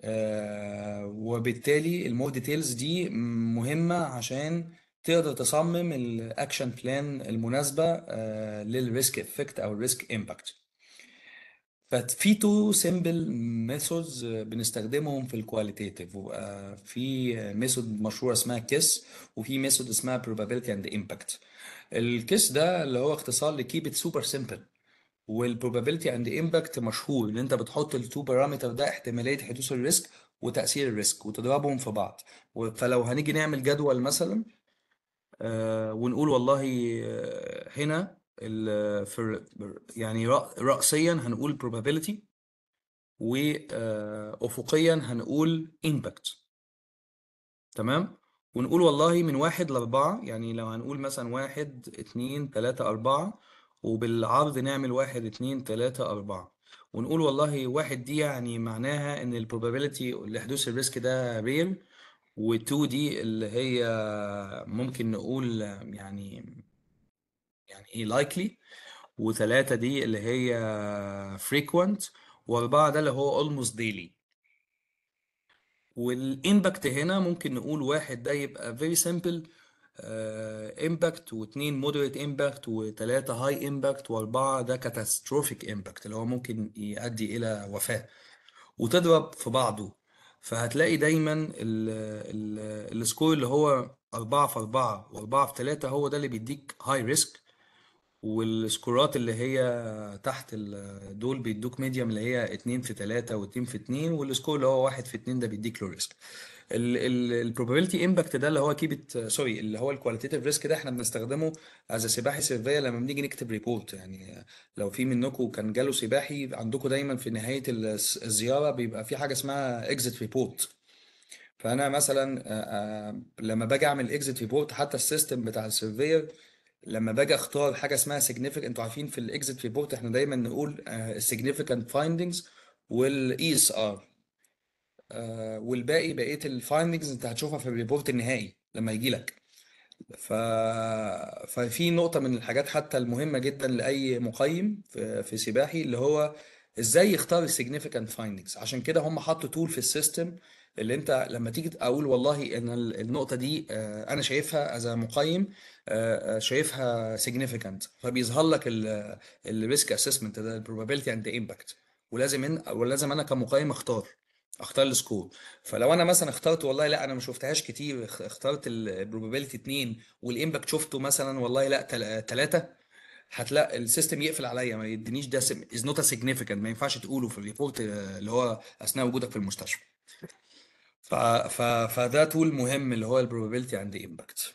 آه، وبالتالي المور ديتيلز دي مهمة عشان تقدر تصمم الاكشن بلان المناسبة آه، للريسك افكت او الريسك امباكت ففي تو سيمبل ميثودز بنستخدمهم في الكواليتيف آه، في ميثود مشهوره اسمها كيس وفي ميثود اسمها probability اند امباكت الكيس ده اللي هو اختصار لكيب ات سوبر سيمبل والبروبابيلتي اند امباكت مشهور ان انت بتحط التو بارامتر ده احتماليه حدوث الريسك وتاثير الريسك وتضربهم في بعض فلو هنيجي نعمل جدول مثلا آه، ونقول والله آه، هنا يعني رأسيا هنقول probability وأفقيا آه، هنقول impact تمام ونقول والله من واحد لأربعة يعني لو هنقول مثلا واحد اتنين تلاتة أربعة وبالعرض نعمل واحد اتنين تلاتة أربعة ونقول والله واحد دي يعني معناها إن البروبابيلتي لحدوث الريسك ده ريل و2 دي اللي هي ممكن نقول يعني يعني ايه لايكلي و3 دي اللي هي فريكوينت و4 ده اللي هو اولموست ديلي والامباكت هنا ممكن نقول واحد ده يبقى فيري سمبل امباكت واثنين مودريت امباكت وثلاثه هاي امباكت واربعه ده كاتاستروفيك امباكت اللي هو ممكن يؤدي الى وفاه وتضرب في بعضه فهتلاقي دايما السكور اللي هو 4 في 4 و4 في 3 هو ده اللي بيديك هاي ريسك والسكورات اللي هي تحت دول بيدوك ميديم اللي هي 2 في 3 و2 في 2 والسكور اللي هو 1 في 2 ده بيديك لو ريسك البروبابيلتي امباكت ده اللي هو كيبت سوري اللي هو الكواليتيف ريسك ده احنا بنستخدمه از سباحي سيرفيا لما بنيجي نكتب ريبورت يعني لو في منكم كان جاله سباحي عندكم دايما في نهايه الزياره بيبقى في حاجه اسمها اكزيت ريبورت فانا مثلا لما باجي اعمل اكزيت ريبورت حتى السيستم بتاع السيرفير لما باجي اختار حاجه اسمها سيجنيفيكانت انتوا عارفين في الاكزيت ريبورت احنا دايما نقول السيجنيفيكانت فايندنجز والاي اس ار آه، والباقي بقيه الفايندنجز انت هتشوفها في الريبورت النهائي لما يجي لك ف... ففي نقطه من الحاجات حتى المهمه جدا لاي مقيم في, سباحي اللي هو ازاي يختار السيجنيفيكانت فايندنجز عشان كده هم حطوا تول في السيستم اللي انت لما تيجي اقول والله ان النقطه دي آه، انا شايفها از مقيم آه، شايفها سيجنيفيكانت فبيظهر لك الريسك اسسمنت ده البروبابيلتي اند امباكت ولازم إن ولازم انا كمقيم اختار اختار السكور فلو انا مثلا اخترت والله لا انا ما شفتهاش كتير اخترت البروبابيلتي 2 والامباكت شفته مثلا والله لا 3 هتلاقي السيستم يقفل عليا ما يدينيش ده از نوت سيجنيفيكانت ما ينفعش تقوله في الريبورت آه، اللي هو اثناء وجودك في المستشفى ف... ف... فده تول مهم اللي هو البروبابيلتي عند امباكت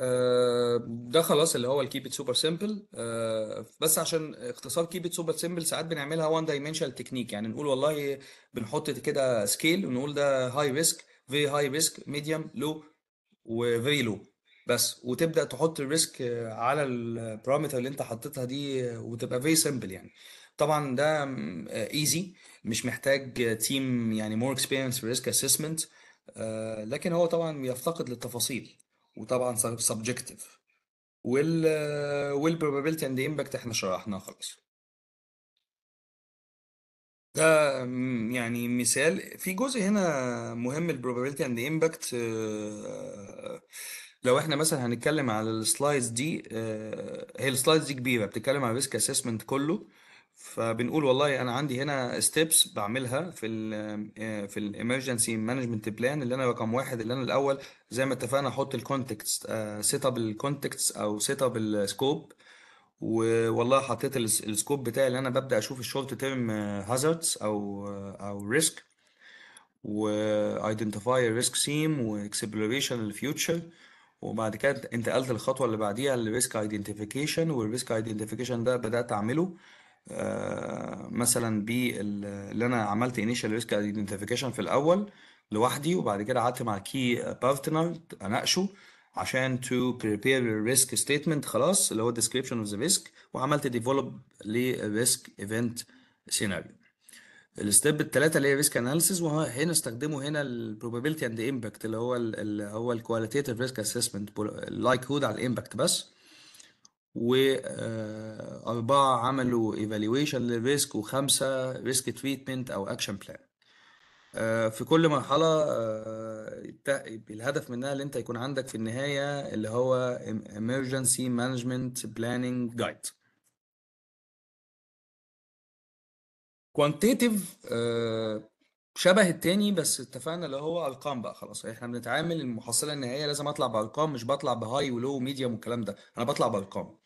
آه، ده خلاص اللي هو الكيب ات سوبر سيمبل بس عشان اختصار كيب ات سوبر سيمبل ساعات بنعملها وان دايمنشنال تكنيك يعني نقول والله بنحط كده سكيل ونقول ده هاي ريسك فيري هاي ريسك ميديوم لو وفيري لو بس وتبدا تحط الريسك على البارامتر اللي انت حطيتها دي وتبقى فيري سيمبل يعني طبعا ده ايزي آه، مش محتاج تيم يعني مور اكسبيرينس ريسك اسسمنت لكن هو طبعا يفتقد للتفاصيل وطبعا سبجكتيف وال والبروبابيلتي اند امباكت احنا شرحناها خلاص ده يعني مثال في جزء هنا مهم البروبابيلتي اند امباكت لو احنا مثلا هنتكلم على السلايدز دي آه، هي السلايدز دي كبيره بتتكلم على الريسك اسسمنت كله فبنقول والله انا عندي هنا ستيبس بعملها في الـ آه، في الايمرجنسي مانجمنت بلان اللي انا رقم واحد اللي انا الاول زي ما اتفقنا احط الكونتكست سيت اب الكونتكست او سيت اب السكوب والله حطيت السكوب بتاعي اللي انا ببدا اشوف الشورت تيرم هازاردز او آه، او ريسك وايدنتيفاي ريسك سيم واكسبلوريشن الفيوتشر وبعد كده انتقلت الخطوه اللي بعديها للريسك ايدنتيفيكيشن والريسك ايدنتيفيكيشن ده بدات اعمله آه، مثلا بال اللي انا عملت انيشال ريسك ايدنتيفيكيشن في الاول لوحدي وبعد كده قعدت مع كي بارتنر اناقشه عشان تو بريبير الريسك ستيتمنت خلاص اللي هو ديسكريبشن اوف ذا ريسك وعملت ديفلوب للريسك ايفنت سيناريو الستيب الثلاثه اللي هي ريسك اناليسيز وهنا استخدموا هنا البروبابيلتي اند امباكت اللي هو اللي هو الكواليتيف ريسك اسسمنت لايك هود على الامباكت بس وأربعة عملوا ايفالويشن للريسك وخمسة ريسك تريتمنت أو أكشن آه، بلان في كل مرحلة آه، الهدف منها اللي أنت يكون عندك في النهاية اللي هو emergency management planning guide quantitative آه، شبه التاني بس اتفقنا اللي هو ارقام بقى خلاص احنا بنتعامل المحصله النهائيه لازم اطلع بارقام مش بطلع بهاي ولو وميديوم والكلام ده انا بطلع بارقام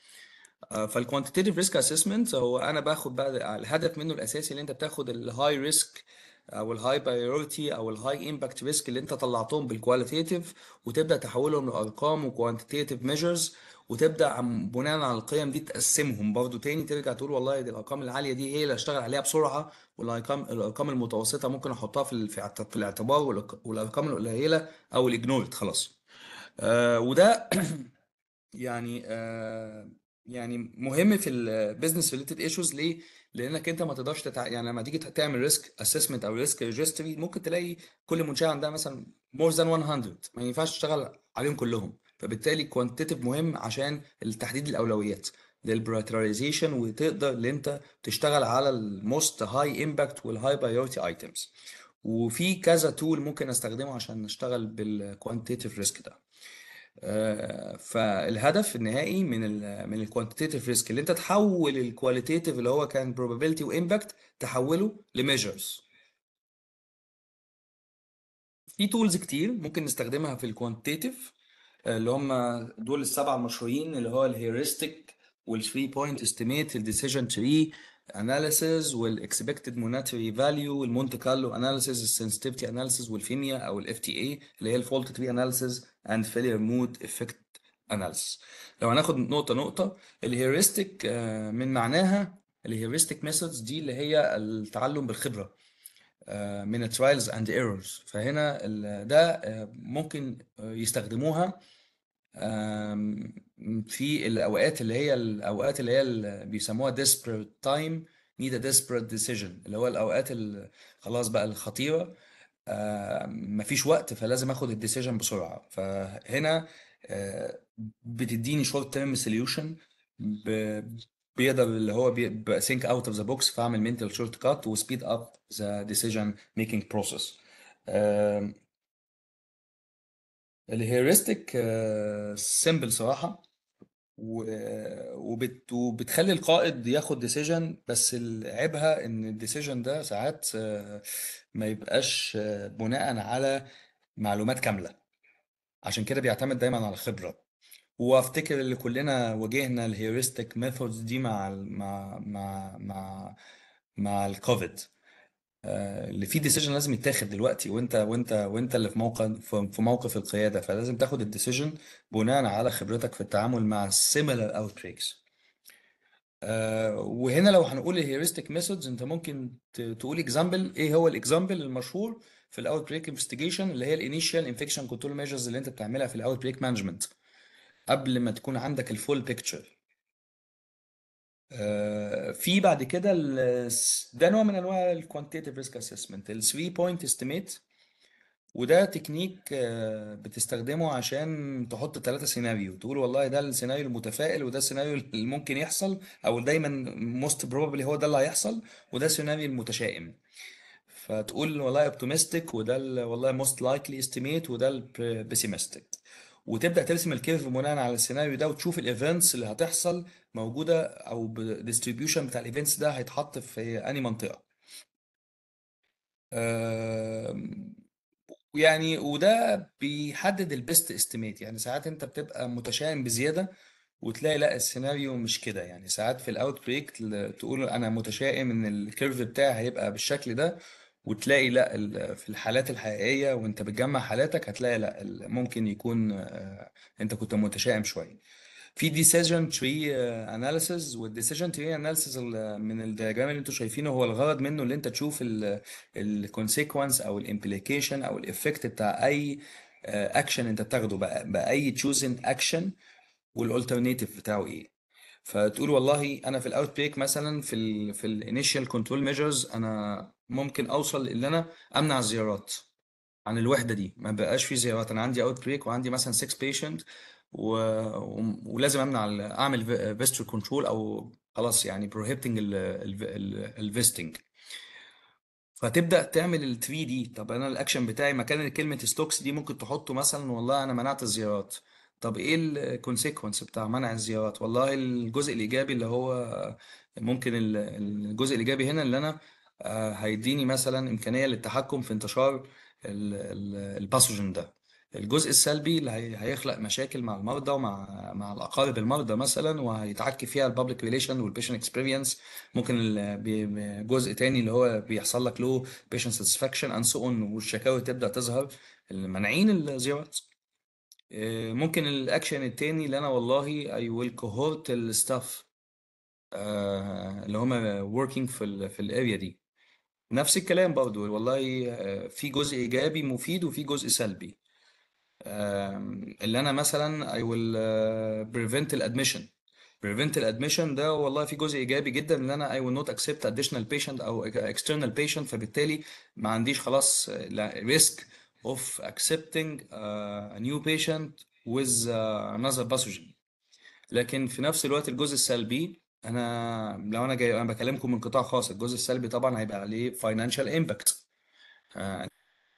فالكوانتيتيف ريسك اسسمنت هو انا باخد بقى الهدف منه الاساسي اللي انت بتاخد الهاي ريسك او الهاي بايورتي او الهاي امباكت ريسك اللي انت طلعتهم بالكواليتيف وتبدا تحولهم لارقام وكوانتيتيف ميجرز وتبدا بناء على القيم دي تقسمهم برضو تاني ترجع تقول والله دي الارقام العاليه دي هي إيه اللي اشتغل عليها بسرعه والارقام الارقام المتوسطه ممكن احطها في في الاعتبار والارقام القليله او الاجنورد خلاص آه وده [CLEARS THROAT] يعني آه يعني مهم في البيزنس ريليتد ايشوز ليه لانك انت ما تقدرش تتع... يعني لما تيجي تعمل ريسك اسسمنت او ريسك ريجستري ممكن تلاقي كل منشاه عندها مثلا مور ذان 100 ما ينفعش تشتغل عليهم كلهم فبالتالي كوانتيتيف مهم عشان تحديد الاولويات للبريترايزيشن وتقدر ان انت تشتغل على الموست هاي امباكت والهاي بايورتي ايتمز وفي كذا تول ممكن استخدمه عشان نشتغل بالكوانتيتيف ريسك ده فالهدف النهائي من الـ من الكوانتيتيف ريسك اللي انت تحول الكواليتيف اللي هو كان probability وامباكت تحوله لميجرز في تولز كتير ممكن نستخدمها في الكوانتيتيف آه، اللي هم دول السبعه المشهورين اللي هو الهيورستيك والثري بوينت استيميت الديسيجن تري اناليسيز والاكسبكتد مونيتري فاليو المونت كارلو اناليسيز السنسيتيفيتي اناليسيز والفينيا او الاف تي اي اللي هي الفولت تري اناليسيز and failure مود effect analysis لو هناخد نقطة نقطة الهيوريستيك آه، من معناها الهيوريستيك ميثودز دي اللي هي التعلم بالخبرة آه، من الترايلز اند ايرورز فهنا ده آه، ممكن يستخدموها في الاوقات اللي هي الاوقات اللي هي بيسموها desperate time need a desperate decision اللي هو الاوقات خلاص بقى الخطيره آه، مفيش وقت فلازم اخد الديسيجن بسرعه فهنا آه، بتديني شورت تيرم سوليوشن بيقدر اللي هو بيبقى ثينك اوت اوف ذا بوكس فاعمل منتال شورت كات وسبيد اب ذا ديسيجن ميكينج بروسيس الهيوريستيك سيمبل صراحه وبتخلي القائد ياخد ديسيجن بس عيبها ان الديسيجن ده ساعات آه، ما يبقاش آه، بناء على معلومات كامله عشان كده بيعتمد دايما على الخبره وافتكر اللي كلنا واجهنا الهيوريستيك ميثودز دي مع مع مع مع, مع الكوفيد آه، اللي فيه ديسيجن لازم يتاخد دلوقتي وانت وانت وانت اللي في موقع في موقف القياده فلازم تاخد الديسيجن بناء على خبرتك في التعامل مع سيميلر اوت بريكس وهنا لو هنقول الهيورستيك ميثودز انت ممكن تقول اكزامبل ايه هو الاكزامبل المشهور في الاوت بريك انفستيجيشن اللي هي الانيشال انفكشن كنترول ميجرز اللي انت بتعملها في الاوت بريك مانجمنت قبل ما تكون عندك الفول بيكتشر آه، في بعد كده ده نوع من انواع الكوانتيتيف ريسك اسسمنت ال 3 بوينت استيميت وده تكنيك آه، بتستخدمه عشان تحط ثلاثة سيناريو تقول والله ده السيناريو المتفائل وده السيناريو [LAUGHS] اللي ممكن يحصل او دايما موست بروبلي هو ده اللي هيحصل وده السيناريو المتشائم فتقول والله اوبتيمستيك وده والله موست لايكلي استيميت وده البيسيمستيك وتبدا ترسم الكيرف بناء على السيناريو ده وتشوف الايفنتس اللي هتحصل موجوده او ديستريبيوشن بتاع الايفنتس ده هيتحط في انهي منطقه يعني وده بيحدد البيست استيميت يعني ساعات انت بتبقى متشائم بزياده وتلاقي لا السيناريو مش كده يعني ساعات في الاوت بريك تقول انا متشائم ان الكيرف بتاعي هيبقى بالشكل ده وتلاقي لا في الحالات الحقيقية وانت بتجمع حالاتك هتلاقي لا ممكن يكون آه، انت كنت متشائم شوية في ديسيجن تري اناليسز والديسيجن تري اناليسز من الدياجرام اللي انتم شايفينه هو الغرض منه اللي انت تشوف الكونسيكونس او الامبليكيشن او الايفكت بتاع اي اكشن آه، انت بتاخده باي تشوزن اكشن والالترناتيف بتاعه ايه فتقول والله انا في الاوت بريك مثلا في الـ في الانيشال كنترول ميجرز انا ممكن اوصل ان انا امنع الزيارات عن الوحده دي ما بقاش في زيارات انا عندي اوت بريك وعندي مثلا 6 بيشنت و... ولازم امنع اعمل فيستر كنترول او خلاص يعني بروهيبتنج الفيستنج فتبدا تعمل ال 3 دي طب انا الاكشن بتاعي مكان كلمه ستوكس دي ممكن تحطه مثلا والله انا منعت الزيارات طب ايه الكونسيكونس بتاع منع الزيارات والله الجزء الايجابي اللي هو ممكن الجزء الايجابي هنا اللي انا آه، هيديني مثلا امكانيه للتحكم في انتشار الباثوجين ده الجزء السلبي اللي هيخلق مشاكل مع المرضى ومع مع الاقارب المرضى مثلا وهيتعكي فيها البابليك ريليشن والبيشنت اكسبيرينس ممكن جزء تاني اللي هو بيحصل لك له بيشنت ساتسفاكشن اند سو اون والشكاوي تبدا تظهر المانعين الزيارات آه، ممكن الاكشن التاني اللي انا والله اي ويل كوهورت الستاف اللي هم وركينج في في الاريا دي نفس الكلام برضو والله آه، في جزء ايجابي مفيد وفي جزء سلبي اللي انا مثلا I will بريفنت آه، الادميشن prevent الادميشن ده والله في جزء ايجابي جدا ان انا I will not accept additional patient او external patient فبالتالي ما عنديش خلاص ريسك آه، of accepting uh, a new patient with another pathogen لكن في نفس الوقت الجزء السلبي انا لو انا جاي انا بكلمكم من قطاع خاص الجزء السلبي طبعا هيبقى عليه فاينانشال امباكت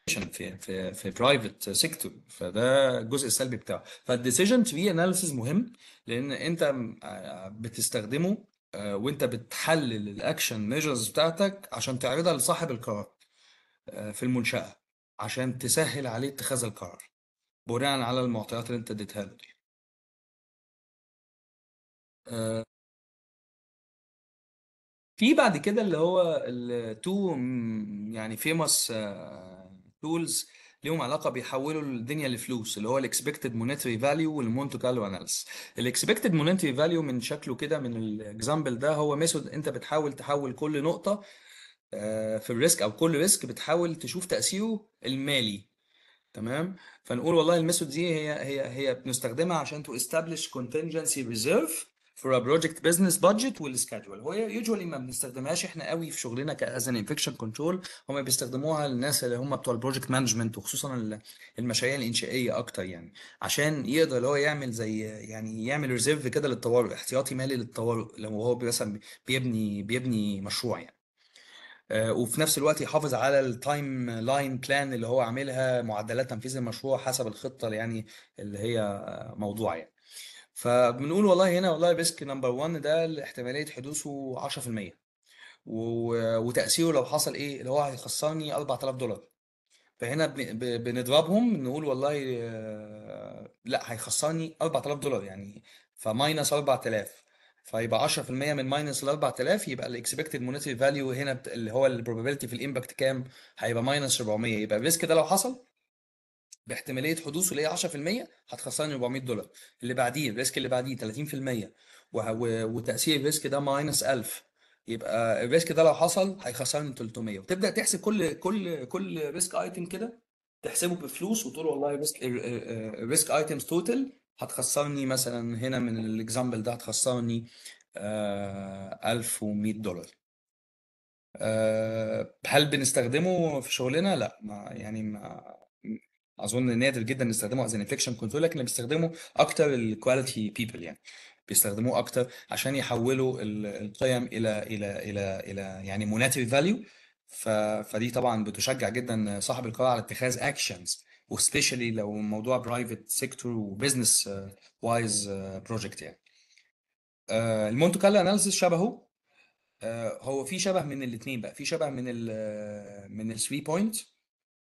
في في في برايفت سيكتور فده الجزء السلبي بتاعه فالديسيجن تري اناليسيز مهم لان انت آه، بتستخدمه آه، وانت بتحلل الاكشن ميجرز بتاعتك عشان تعرضها لصاحب القرار آه، في المنشاه عشان تسهل عليه اتخاذ القرار بناء على المعطيات اللي انت اديتها له دي في بعد كده اللي هو التو يعني فيمس تولز آه، ليهم علاقه بيحولوا الدنيا لفلوس اللي هو الاكسبكتد مونيتري فاليو والمونتو كارلو اناليس الاكسبكتد مونيتري فاليو من شكله كده من الاكزامبل ده هو ميثود انت بتحاول تحول كل نقطه آه، في الريسك او كل ريسك بتحاول تشوف تاثيره المالي تمام فنقول والله الميثود دي هي هي هي بنستخدمها عشان تو استابليش كونتنجنسي ريزيرف for a project business budget schedule هو usually ما بنستخدمهاش احنا قوي في شغلنا كاز ان انفكشن كنترول هم بيستخدموها للناس اللي هم بتوع البروجكت مانجمنت وخصوصا المشاريع الانشائيه اكتر يعني عشان يقدر اللي هو يعمل زي يعني يعمل ريزيرف كده للطوارئ احتياطي مالي للطوارئ لو هو مثلا بيبني بيبني مشروع يعني آه، وفي نفس الوقت يحافظ على التايم لاين بلان اللي هو عاملها معدلات تنفيذ المشروع حسب الخطه اللي يعني اللي هي موضوع يعني فبنقول والله هنا والله ريسك نمبر 1 ده احتماليه حدوثه 10% و- وتاثيره لو حصل ايه اللي هو هيخسرني 4000 دولار فهنا ب- بنضربهم نقول والله آه، لا هيخسرني 4000 دولار يعني فماينس 4000 فيبقى 10% من ماينس ال 4000 يبقى الاكسبكتد مونيتري فاليو هنا اللي هو البروبابيلتي في الامباكت كام هيبقى ماينس 400 يبقى الريسك ده لو حصل باحتماليه حدوثه اللي هي 10% هتخسرني 400 دولار اللي بعديه الريسك اللي بعديه 30% وتاثير الريسك ده ماينس 1000 يبقى الريسك ده لو حصل هيخسرني 300 وتبدا تحسب كل كل كل ريسك ايتم كده تحسبه بفلوس وتقول والله ريسك ريسك ايتمز توتال هتخسرني مثلا هنا من الاكزامبل ده هتخسرني 1100 آه، دولار آه، هل بنستخدمه في شغلنا؟ لا ما يعني ما اظن نادر جدا نستخدمه از انفكشن كنترول لكن اللي بيستخدمه اكتر الكواليتي بيبل يعني بيستخدموه اكتر عشان يحولوا القيم الى الى الى الى يعني موناتري فاليو فدي طبعا بتشجع جدا صاحب القرار على اتخاذ اكشنز وسبيشالي لو الموضوع برايفت سيكتور وبزنس وايز بروجكت يعني المونتو كارلو اناليسيس شبهه آه، هو في شبه من الاثنين بقى في شبه من الـ آه، من الثري بوينت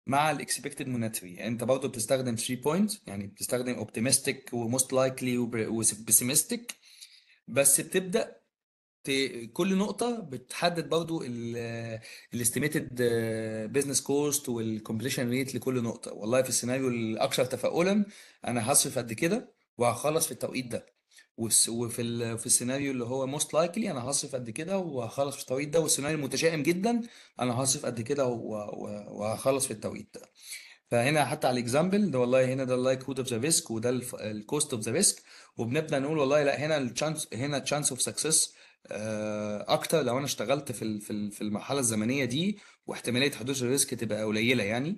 مع الاكسبكتد مونتري يعني انت برضه بتستخدم 3 بوينت يعني بتستخدم اوبتيمستيك وموست لايكلي وبسيمستيك بس بتبدا كل نقطه بتحدد برضه الاستيميتد بزنس كوست والكومبليشن ريت لكل نقطه والله في السيناريو الاكثر تفاؤلا انا هصرف قد كده وهخلص في التوقيت ده وفي في السيناريو اللي هو موست لايكلي انا هصرف قد كده وهخلص في التوقيت ده والسيناريو المتشائم جدا انا هصرف قد كده وهخلص في التوقيت ده فهنا حتى على الاكزامبل ده والله هنا ده اللايك هود اوف ذا ريسك وده الكوست اوف ذا ريسك وبنبدا نقول والله لا هنا الشانس هنا تشانس اوف سكسس اكتر لو انا اشتغلت في في المرحله الزمنيه دي واحتماليه حدوث الريسك تبقى قليله يعني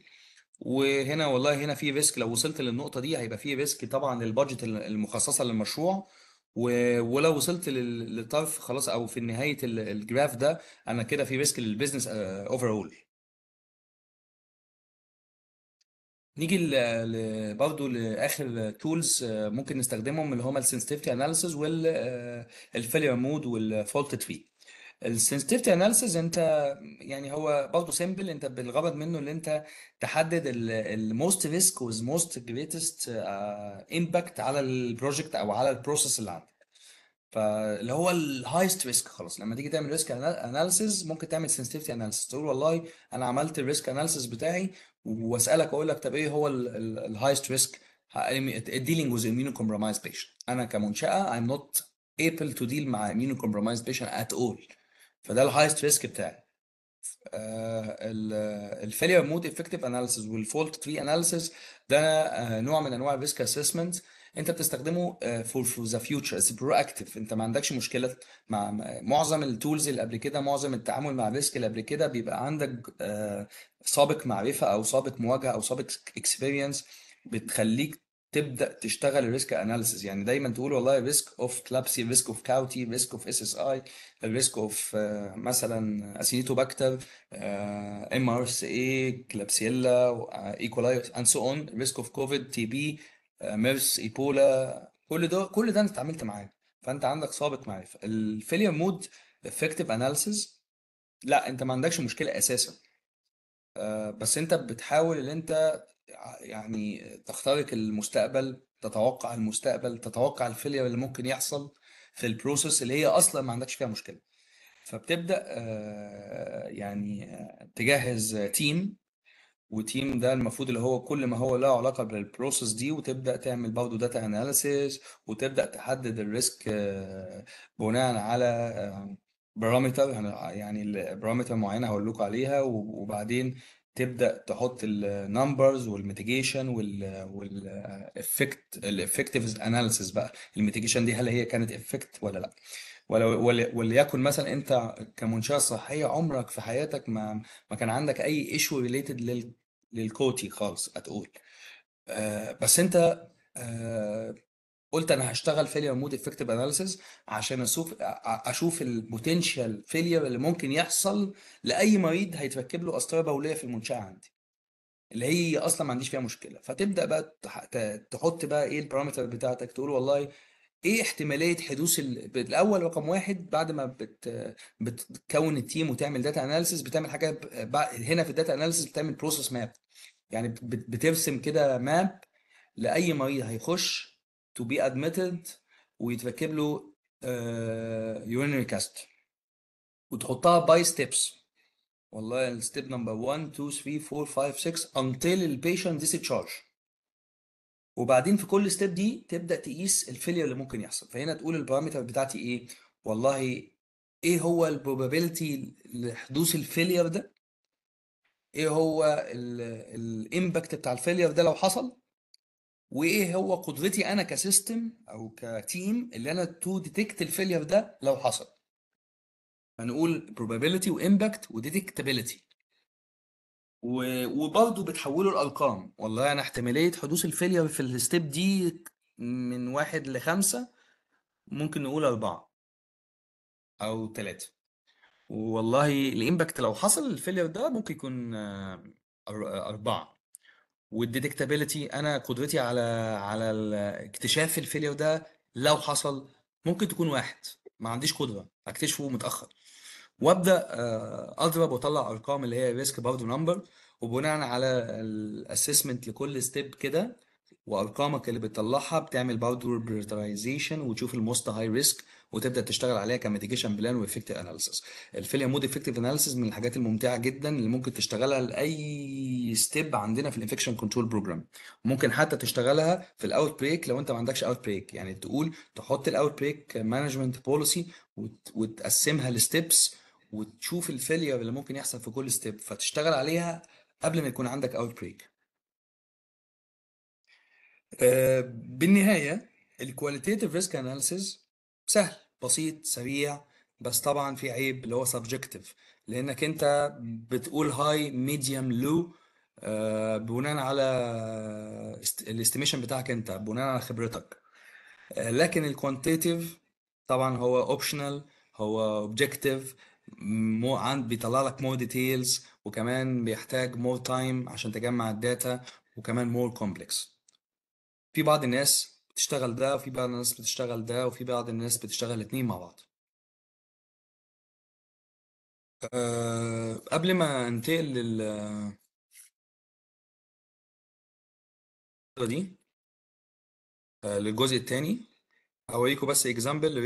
وهنا والله هنا في ريسك لو وصلت للنقطه دي هيبقى في ريسك طبعا للبادجت المخصصه للمشروع ولو وصلت للطرف خلاص او في نهايه الجراف ده انا كده في ريسك للبيزنس اوفرول نيجي برضو برضه لاخر تولز آه، ممكن نستخدمهم اللي هما السنسitivityاناليسيز والفيلير مود والفولت تري السنسيتيفتي اناليسيز انت يعني هو برضه سيمبل انت بالغرض منه ان انت تحدد الموست ريسك والموست موست جريتست امباكت على البروجكت او على البروسيس اللي عندك فاللي هو الهايست ريسك خلاص لما تيجي تعمل ريسك اناليسيز ممكن تعمل سنسيتيفتي اناليسيز تقول والله انا عملت الريسك اناليسيز بتاعي واسالك واقول لك طب ايه هو الهايست ريسك dealing with immunocompromised patient انا كمنشاه I'm not able to deal مع immunocompromised patient at all فده الهايست ريسك بتاعي الفيلير مود افكتيف اناليسيز والفولت تري اناليسيز ده آه، نوع من انواع الريسك اسسمنت انت بتستخدمه فور فور ذا فيوتشر از برو اكتف انت ما عندكش مشكله مع معظم التولز اللي قبل كده معظم التعامل مع الريسك اللي قبل كده بيبقى عندك آه، سابق معرفه او سابق مواجهه او سابق اكسبيرينس بتخليك تبدا تشتغل الريسك اناليسيز يعني دايما تقول والله ريسك اوف كلابسي ريسك اوف كاوتي ريسك اوف اس اس اي ريسك اوف مثلا اسينيتو باكتر ام ار اس اي كلابسيلا ايكولاي اند سو اون ريسك اوف كوفيد تي بي ميرس ايبولا كل ده كل ده انت اتعاملت معاه فانت عندك سابق معرفه الفيلير مود افكتيف اناليسيز لا انت ما عندكش مشكله اساسا آه، بس انت بتحاول ان انت يعني تخترق المستقبل تتوقع المستقبل تتوقع الفيلير اللي ممكن يحصل في البروسيس اللي هي اصلا ما عندكش فيها مشكله فبتبدا آه، يعني آه، تجهز تيم وتيم ده المفروض اللي هو كل ما هو له علاقه بالبروسيس دي وتبدا تعمل برضه داتا اناليسيس وتبدا تحدد الريسك آه، بناء على بارامتر يعني بارامتر يعني معينه هقول لكم عليها وبعدين تبدأ تحط النمبرز والميتيجيشن والافكت الافكتيف اناليسيس بقى الميتيجيشن دي هل هي كانت افكت ولا لا وليكن مثلا انت كمنشاه صحيه عمرك في حياتك ما ما كان عندك اي ايشو ريليتد للكوتي خالص هتقول آه، بس انت آه، قلت انا هشتغل فيلير مود افكتيف اناليسيز عشان اشوف اشوف البوتنشال فيلير اللي ممكن يحصل لاي مريض هيتركب له قسطره بوليه في المنشاه عندي اللي هي اصلا ما عنديش فيها مشكله فتبدا بقى تحط بقى ايه البارامتر بتاعتك تقول والله ايه احتماليه حدوث ال... الاول رقم واحد بعد ما بت... بتكون التيم وتعمل داتا اناليسيس بتعمل حاجه ب... هنا في الداتا اناليسيس بتعمل بروسس ماب يعني بت... بترسم كده ماب لاي مريض هيخش to be admitted ويتركب له uh, urinary كاست وتحطها باي ستيبس والله الستيب نمبر 1 2 3 4 5 6 until البيشنت ديسشارج وبعدين في كل ستيب دي تبدا تقيس الفيلير اللي ممكن يحصل فهنا تقول البارامتر بتاعتي ايه والله ايه هو البروبابيلتي لحدوث الفيلير ده ايه هو الامباكت بتاع الفيلير ده لو حصل وايه هو قدرتي انا كسيستم او كتيم اللي انا تو ديتكت الفيلير ده لو حصل هنقول probability وامباكت وديتكتابيلتي وبرضه بتحولوا الارقام والله انا احتماليه حدوث الفيلير في الستيب دي من واحد لخمسة ممكن نقول أربعة أو ثلاثة والله الإمباكت لو حصل الفيلير ده ممكن يكون آه، أربعة والديتكتابيلتي انا قدرتي على على اكتشاف الفيلير ده لو حصل ممكن تكون واحد ما عنديش قدره اكتشفه متاخر وابدا آه، اضرب واطلع ارقام اللي هي ريسك برضه نمبر وبناء على الاسسمنت لكل ستيب كده وارقامك اللي بتطلعها بتعمل برضه ريبريتريزيشن وتشوف الموست هاي ريسك وتبدا تشتغل عليها كميتيجيشن بلان وافكتيف اناليسيس الفيليا مود افكتيف اناليسيس من الحاجات الممتعه جدا اللي ممكن تشتغلها لاي ستيب عندنا في الانفكشن كنترول بروجرام ممكن حتى تشتغلها في الاوت بريك لو انت ما عندكش اوت بريك يعني تقول تحط الاوت بريك مانجمنت بوليسي وتقسمها لستبس وتشوف الفيلير اللي ممكن يحصل في كل ستيب فتشتغل عليها قبل ما يكون عندك اوت آه، بريك بالنهايه الكواليتيتيف ريسك اناليسيس سهل بسيط سريع بس طبعا في عيب اللي هو سبجكتيف لانك انت بتقول هاي ميديوم لو بناء على الاستيميشن بتاعك انت بناء على خبرتك آه، لكن الكوانتيتيف طبعا هو اوبشنال هو اوبجكتيف مو عند بيطلع لك مور ديتيلز وكمان بيحتاج مور تايم عشان تجمع الداتا وكمان مور كومبلكس في بعض الناس بتشتغل ده وفي بعض الناس بتشتغل ده وفي بعض الناس بتشتغل الاثنين مع بعض أه قبل ما انتقل لل دي أه للجزء الثاني هوريكم بس اكزامبل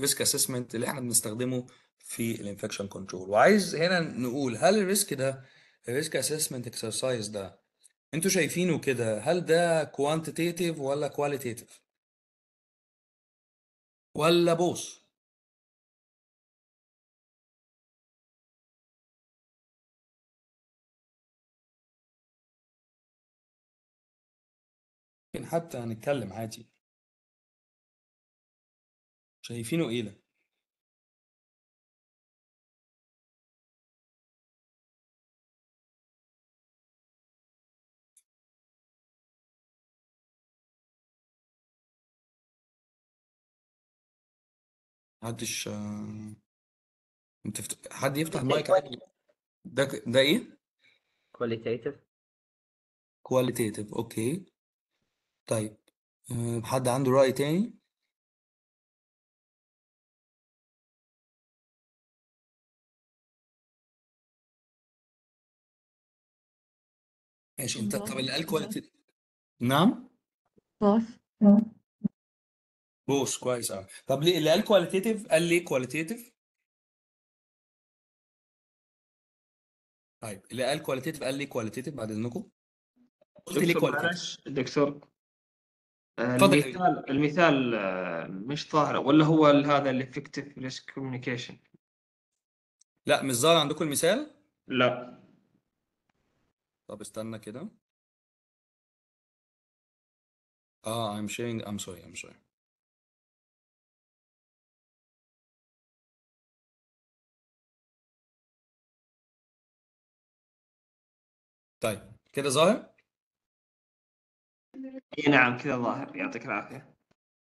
ريسك اسسمنت اللي احنا بنستخدمه في الانفكشن كنترول وعايز هنا نقول هل الريسك ده الريسك اسسمنت اكسرسايز ده انتوا شايفينه كده هل ده كوانتيتيف ولا كواليتيف ولا بوس ممكن حتى هنتكلم عادي شايفينه ايه ده محدش آه، انت فت... حد يفتح مايك عادي ده ده ايه كواليتيتيف كواليتيتيف اوكي طيب آه، حد عنده رأي تاني ماشي انت طب اللي قال باص كواليتي نعم باص بوس كويس قوي طب ليه اللي قال كواليتيتيف قال ليه كواليتيتيف طيب اللي قال كواليتيتيف قال ليه كواليتيتيف بعد اذنكم قلت ليه كواليتيتيف دكتور آه، المثال المثال آه، مش ظاهر ولا هو هذا الافكتيف ريسك كوميونيكيشن لا مش ظاهر عندكم المثال لا طب استنى كده اه I'm sharing I'm sorry I'm sorry طيب كده ظاهر؟ اي نعم كذا ظاهر يعطيك العافيه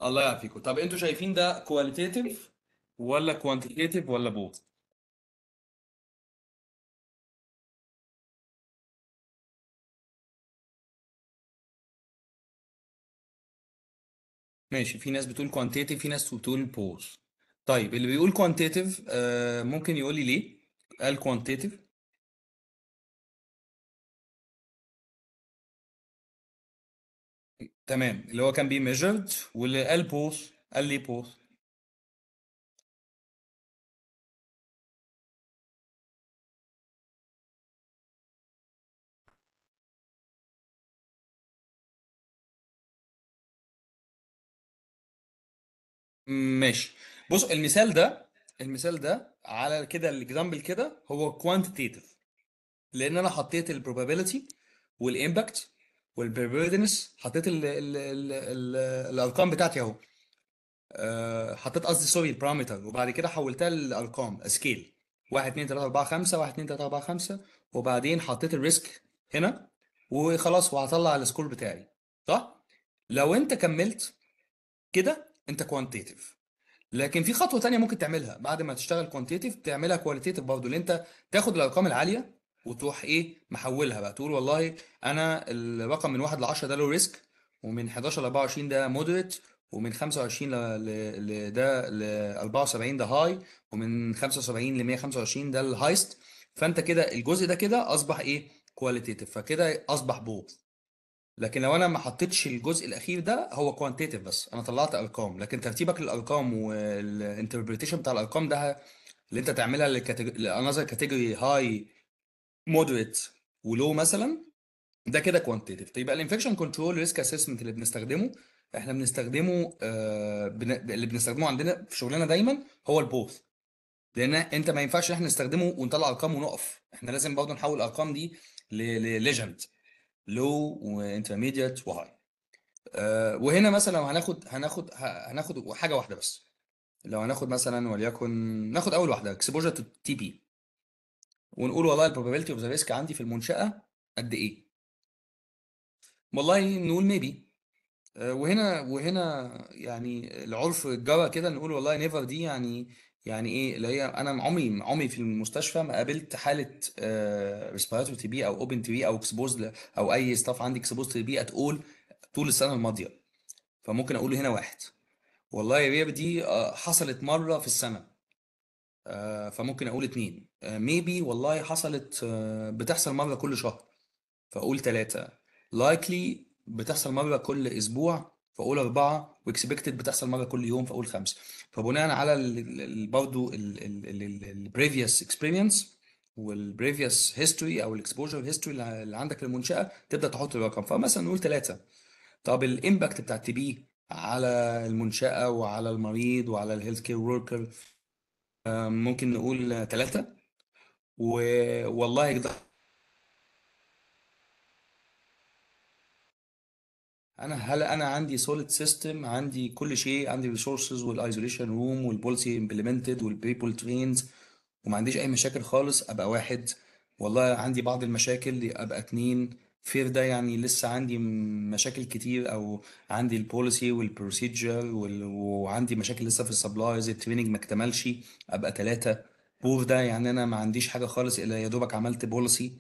الله يعافيكم طب انتوا شايفين ده كواليتيتيف ولا كوانتيتيف ولا بوت؟ ماشي في ناس بتقول كوانتيتيف في ناس بتقول بوز طيب اللي بيقول كوانتيتيف آه، ممكن يقول لي ليه؟ قال كوانتيتيف تمام اللي هو كان بي ميجرد واللي قال بوث قال لي بوث ماشي بص المثال ده المثال ده على كده الاكزامبل كده هو كوانتيتيف لان انا حطيت البروبابيلتي والامباكت والبربيردنس حطيت ال ال ال الـ الارقام بتاعتي اهو آه، حطيت قصدي سوري البارامتر وبعد كده حولتها لارقام سكيل 1 2 3 4 5 1 2 3 4 5 وبعدين حطيت الريسك هنا وخلاص وهطلع السكور بتاعي صح؟ لو انت كملت كده انت كوانتيتيف لكن في خطوه ثانيه ممكن تعملها بعد ما تشتغل كوانتيتيف تعملها كواليتيف برضه اللي انت تاخد الارقام العاليه وتروح ايه محولها بقى تقول والله انا الرقم من 1 ل 10 ده لو ريسك ومن 11 ل 24 ده مودريت ومن 25 ل ده ل 74 ده هاي ومن 75 ل 125 ده الهايست فانت كده الجزء ده كده اصبح ايه كواليتيتيف فكده اصبح بوث لكن لو انا ما حطيتش الجزء الاخير ده هو كوانتيتيف بس انا طلعت ارقام لكن ترتيبك للارقام والانتربريتيشن بتاع الارقام ده اللي انت تعملها للانذر كاتيجوري هاي مودريت ولو مثلا ده كده كوانتيتيف طيب الانفكشن كنترول ريسك اسسمنت اللي بنستخدمه احنا بنستخدمه آه اللي بنستخدمه عندنا في شغلنا دايما هو البوث لان انت ما ينفعش احنا نستخدمه ونطلع ارقام ونقف احنا لازم برضه نحول الارقام دي لليجند لو وانترميديت وهاي وهنا مثلا لو هناخد هناخد هناخد حاجه واحده بس لو هناخد مثلا وليكن ناخد اول واحده اكسبوجر تو تي بي ونقول والله البروبابيلتي اوف ذا ريسك عندي في المنشاه قد ايه والله نقول ميبي آه، وهنا وهنا يعني العرف جرى كده نقول والله نيفر دي يعني يعني ايه اللي هي انا عمري عمري في المستشفى ما قابلت حاله ريسبيراتوري تي بي او اوبن تي بي او اكسبوز او اي ستاف عندي اكسبوز تي بي ات اول طول السنه الماضيه فممكن اقول هنا واحد والله يا دي آه، حصلت مره في السنه آه، فممكن اقول اتنين ميبي آه، والله حصلت آه، بتحصل مره كل شهر فاقول ثلاثه لايكلي بتحصل مره كل اسبوع فاقول اربعه واكسبكتد بتحصل مره كل يوم فاقول خمسه فبناء على برضه البريفيوس اكسبيرينس والبريفيوس هيستوري او الاكسبوجر هيستوري اللي عندك للمنشاه تبدا تحط الرقم فمثلا نقول ثلاثه طب الامباكت بتاعت بي على المنشاه وعلى المريض وعلى الهيلث كير وركر آه، ممكن نقول ثلاثة ووالله يقدر انا هل انا عندي سوليد سيستم عندي كل شيء عندي ريسورسز والايزوليشن روم والبوليسي امبلمنتد والبيبل ترينز وما عنديش اي مشاكل خالص ابقى واحد والله عندي بعض المشاكل ابقى اتنين فير ده يعني لسه عندي مشاكل كتير او عندي البوليسي والبروسيجر وال- وعندي مشاكل لسه في السبلايز التريننج ما اكتملش ابقى ثلاثة بور ده يعني انا ما عنديش حاجة خالص الا يا دوبك عملت بوليسي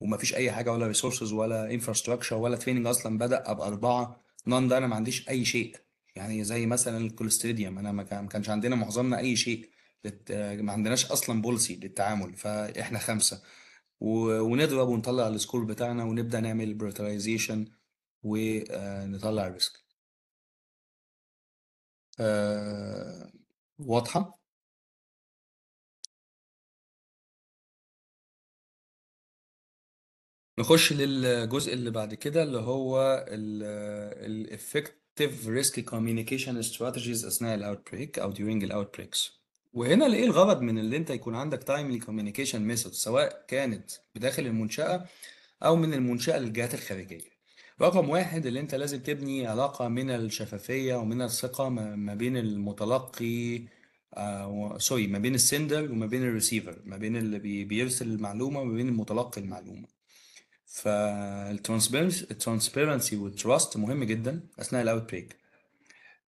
وما فيش اي حاجة ولا ريسورسز ولا انفراستراكشر ولا تريننج اصلا بدأ ابقى اربعة نان ده انا ما عنديش اي شيء يعني زي مثلا الكولستريديوم انا ما كانش عندنا معظمنا اي شيء ما عندناش اصلا بوليسي للتعامل فاحنا خمسة ونضرب ونطلع السكور بتاعنا ونبدأ نعمل بريترايزيشن ونطلع الريسك آه، واضحة؟ نخش للجزء اللي بعد كده اللي هو الافكتيف ريسك كوميونيكيشن استراتيجيز اثناء الاوت بريك او during الاوت بريكس وهنا لإيه الغرض من اللي أنت يكون عندك تايملي كوميونيكيشن ميثود سواء كانت بداخل المنشأة أو من المنشأة للجهات الخارجية. رقم واحد اللي أنت لازم تبني علاقة من الشفافية ومن الثقة ما بين المتلقي سوري آه، ما بين السندر وما بين الريسيفر ما بين اللي بيرسل المعلومة وما بين المتلقي المعلومة. فالترانسبيرنسي والتراست مهم جدا أثناء الأوت بريك.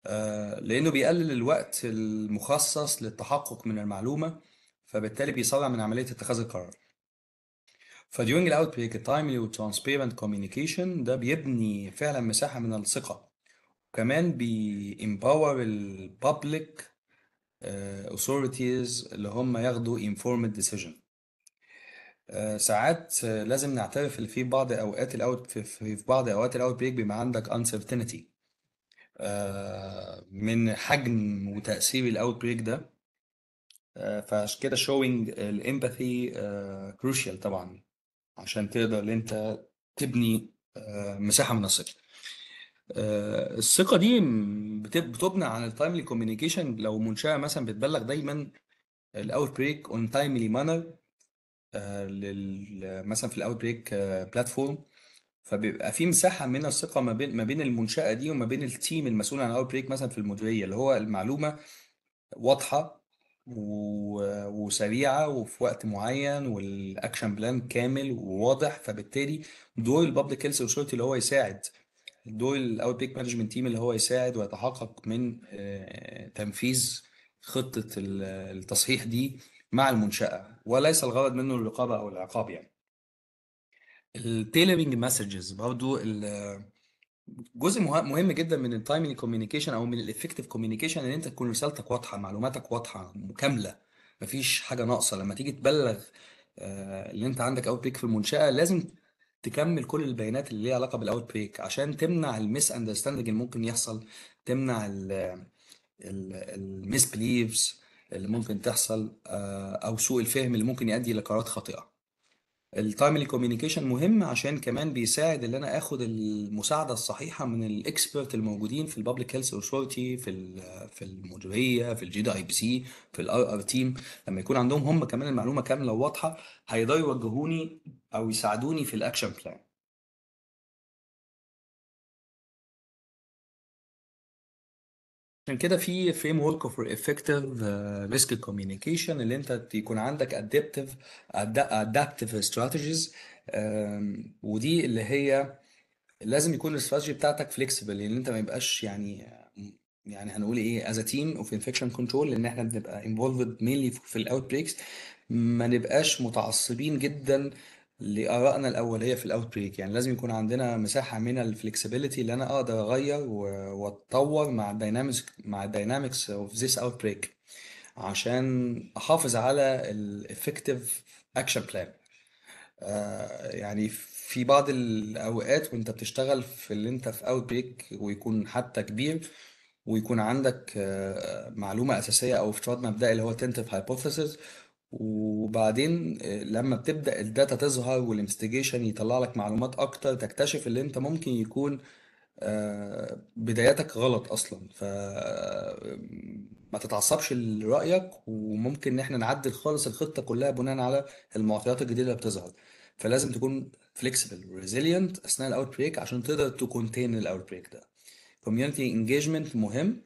آه، لأنه بيقلل الوقت المخصص للتحقق من المعلومة فبالتالي بيسرع من عملية اتخاذ القرار ف الاوت بريك outbreak ال timely communication ده بيبني فعلا مساحة من الثقة وكمان بي empower ال public آه، authorities اللي هم ياخدوا informed ديسيجن آه، ساعات لازم نعترف ان في بعض اوقات الاوت في, بعض اوقات الاوت بريك بيبقى عندك uncertainty آه، من حجم وتأثير الاوت بريك ده آه، فعشان كده شوينج الامباثي كروشيال طبعا عشان تقدر ان انت تبني آه، مساحه من الثقه الثقه دي بتبنى على التايملي كوميونيكيشن لو منشاه مثلا بتبلغ دايما الاوت بريك اون تايملي مانر مثلا في الاوت بريك بلاتفورم فبيبقى في مساحه من الثقه ما بين ما بين المنشاه دي وما بين التيم المسؤول عن الاوت بريك مثلا في المديريه اللي هو المعلومه واضحه وسريعه وفي وقت معين والاكشن بلان كامل وواضح فبالتالي دور البابليك هيلث اللي هو يساعد دور الاوت بريك مانجمنت تيم اللي هو يساعد ويتحقق من آه، تنفيذ خطه التصحيح دي مع المنشاه وليس الغرض منه الرقابه او العقاب يعني التيلرنج مسجز برضو جزء مهم جدا من التايمينج كوميونيكيشن او من الافكتيف كوميونيكيشن ان انت تكون رسالتك واضحه معلوماتك واضحه مكامله مفيش حاجه ناقصه لما تيجي تبلغ اللي آه، انت عندك اوت بريك في المنشاه لازم تكمل كل البيانات اللي ليها علاقه بالاوت بريك عشان تمنع الميس اندرستاندنج اللي ممكن يحصل تمنع المس بليفز اللي ممكن تحصل آه، او سوء الفهم اللي ممكن يؤدي لقرارات خاطئه التايملي كوميونيكيشن مهم عشان كمان بيساعد ان انا اخد المساعده الصحيحه من الاكسبرت الموجودين في البابليك هيلث اوثورتي في في المديريه في الجي دي اي بي سي في الار ار تيم لما يكون عندهم هم كمان المعلومه كامله وواضحه هيقدروا يوجهوني او يساعدوني في الاكشن بلان عشان كده في فريم ورك اوف افكتيف ريسك كوميونيكيشن اللي انت يكون عندك ادابتيف ادابتيف استراتيجيز ودي اللي هي لازم يكون الاستراتيجي بتاعتك فليكسبل يعني لان انت ما يبقاش يعني يعني هنقول ايه از تيم اوف انفكشن كنترول لان احنا بنبقى انفولفد مينلي في الاوت بريكس ما نبقاش متعصبين جدا لآرائنا الأولية في الأوت بريك يعني لازم يكون عندنا مساحة من الفلكسبيليتي اللي أنا أقدر أغير وأتطور مع الداينامكس مع الداينامكس أوف ذيس أوت بريك عشان أحافظ على الإفكتيف أكشن بلان يعني في بعض الأوقات وأنت بتشتغل في اللي أنت في أوت بريك ويكون حتى كبير ويكون عندك آه، معلومة أساسية أو افتراض مبدئي اللي هو تنتف هايبوثيسز وبعدين آه، لما بتبدأ الداتا تظهر والانفستيجيشن يطلع لك معلومات اكتر تكتشف اللي انت ممكن يكون آه، بداياتك غلط اصلا ف ما تتعصبش لرأيك وممكن ان احنا نعدل خالص الخطة كلها بناء على المعطيات الجديدة اللي بتظهر فلازم تكون فليكسبل ريزيلينت اثناء الاوت بريك عشان تقدر تكونتين الاوت بريك ده كوميونتي انجيجمنت مهم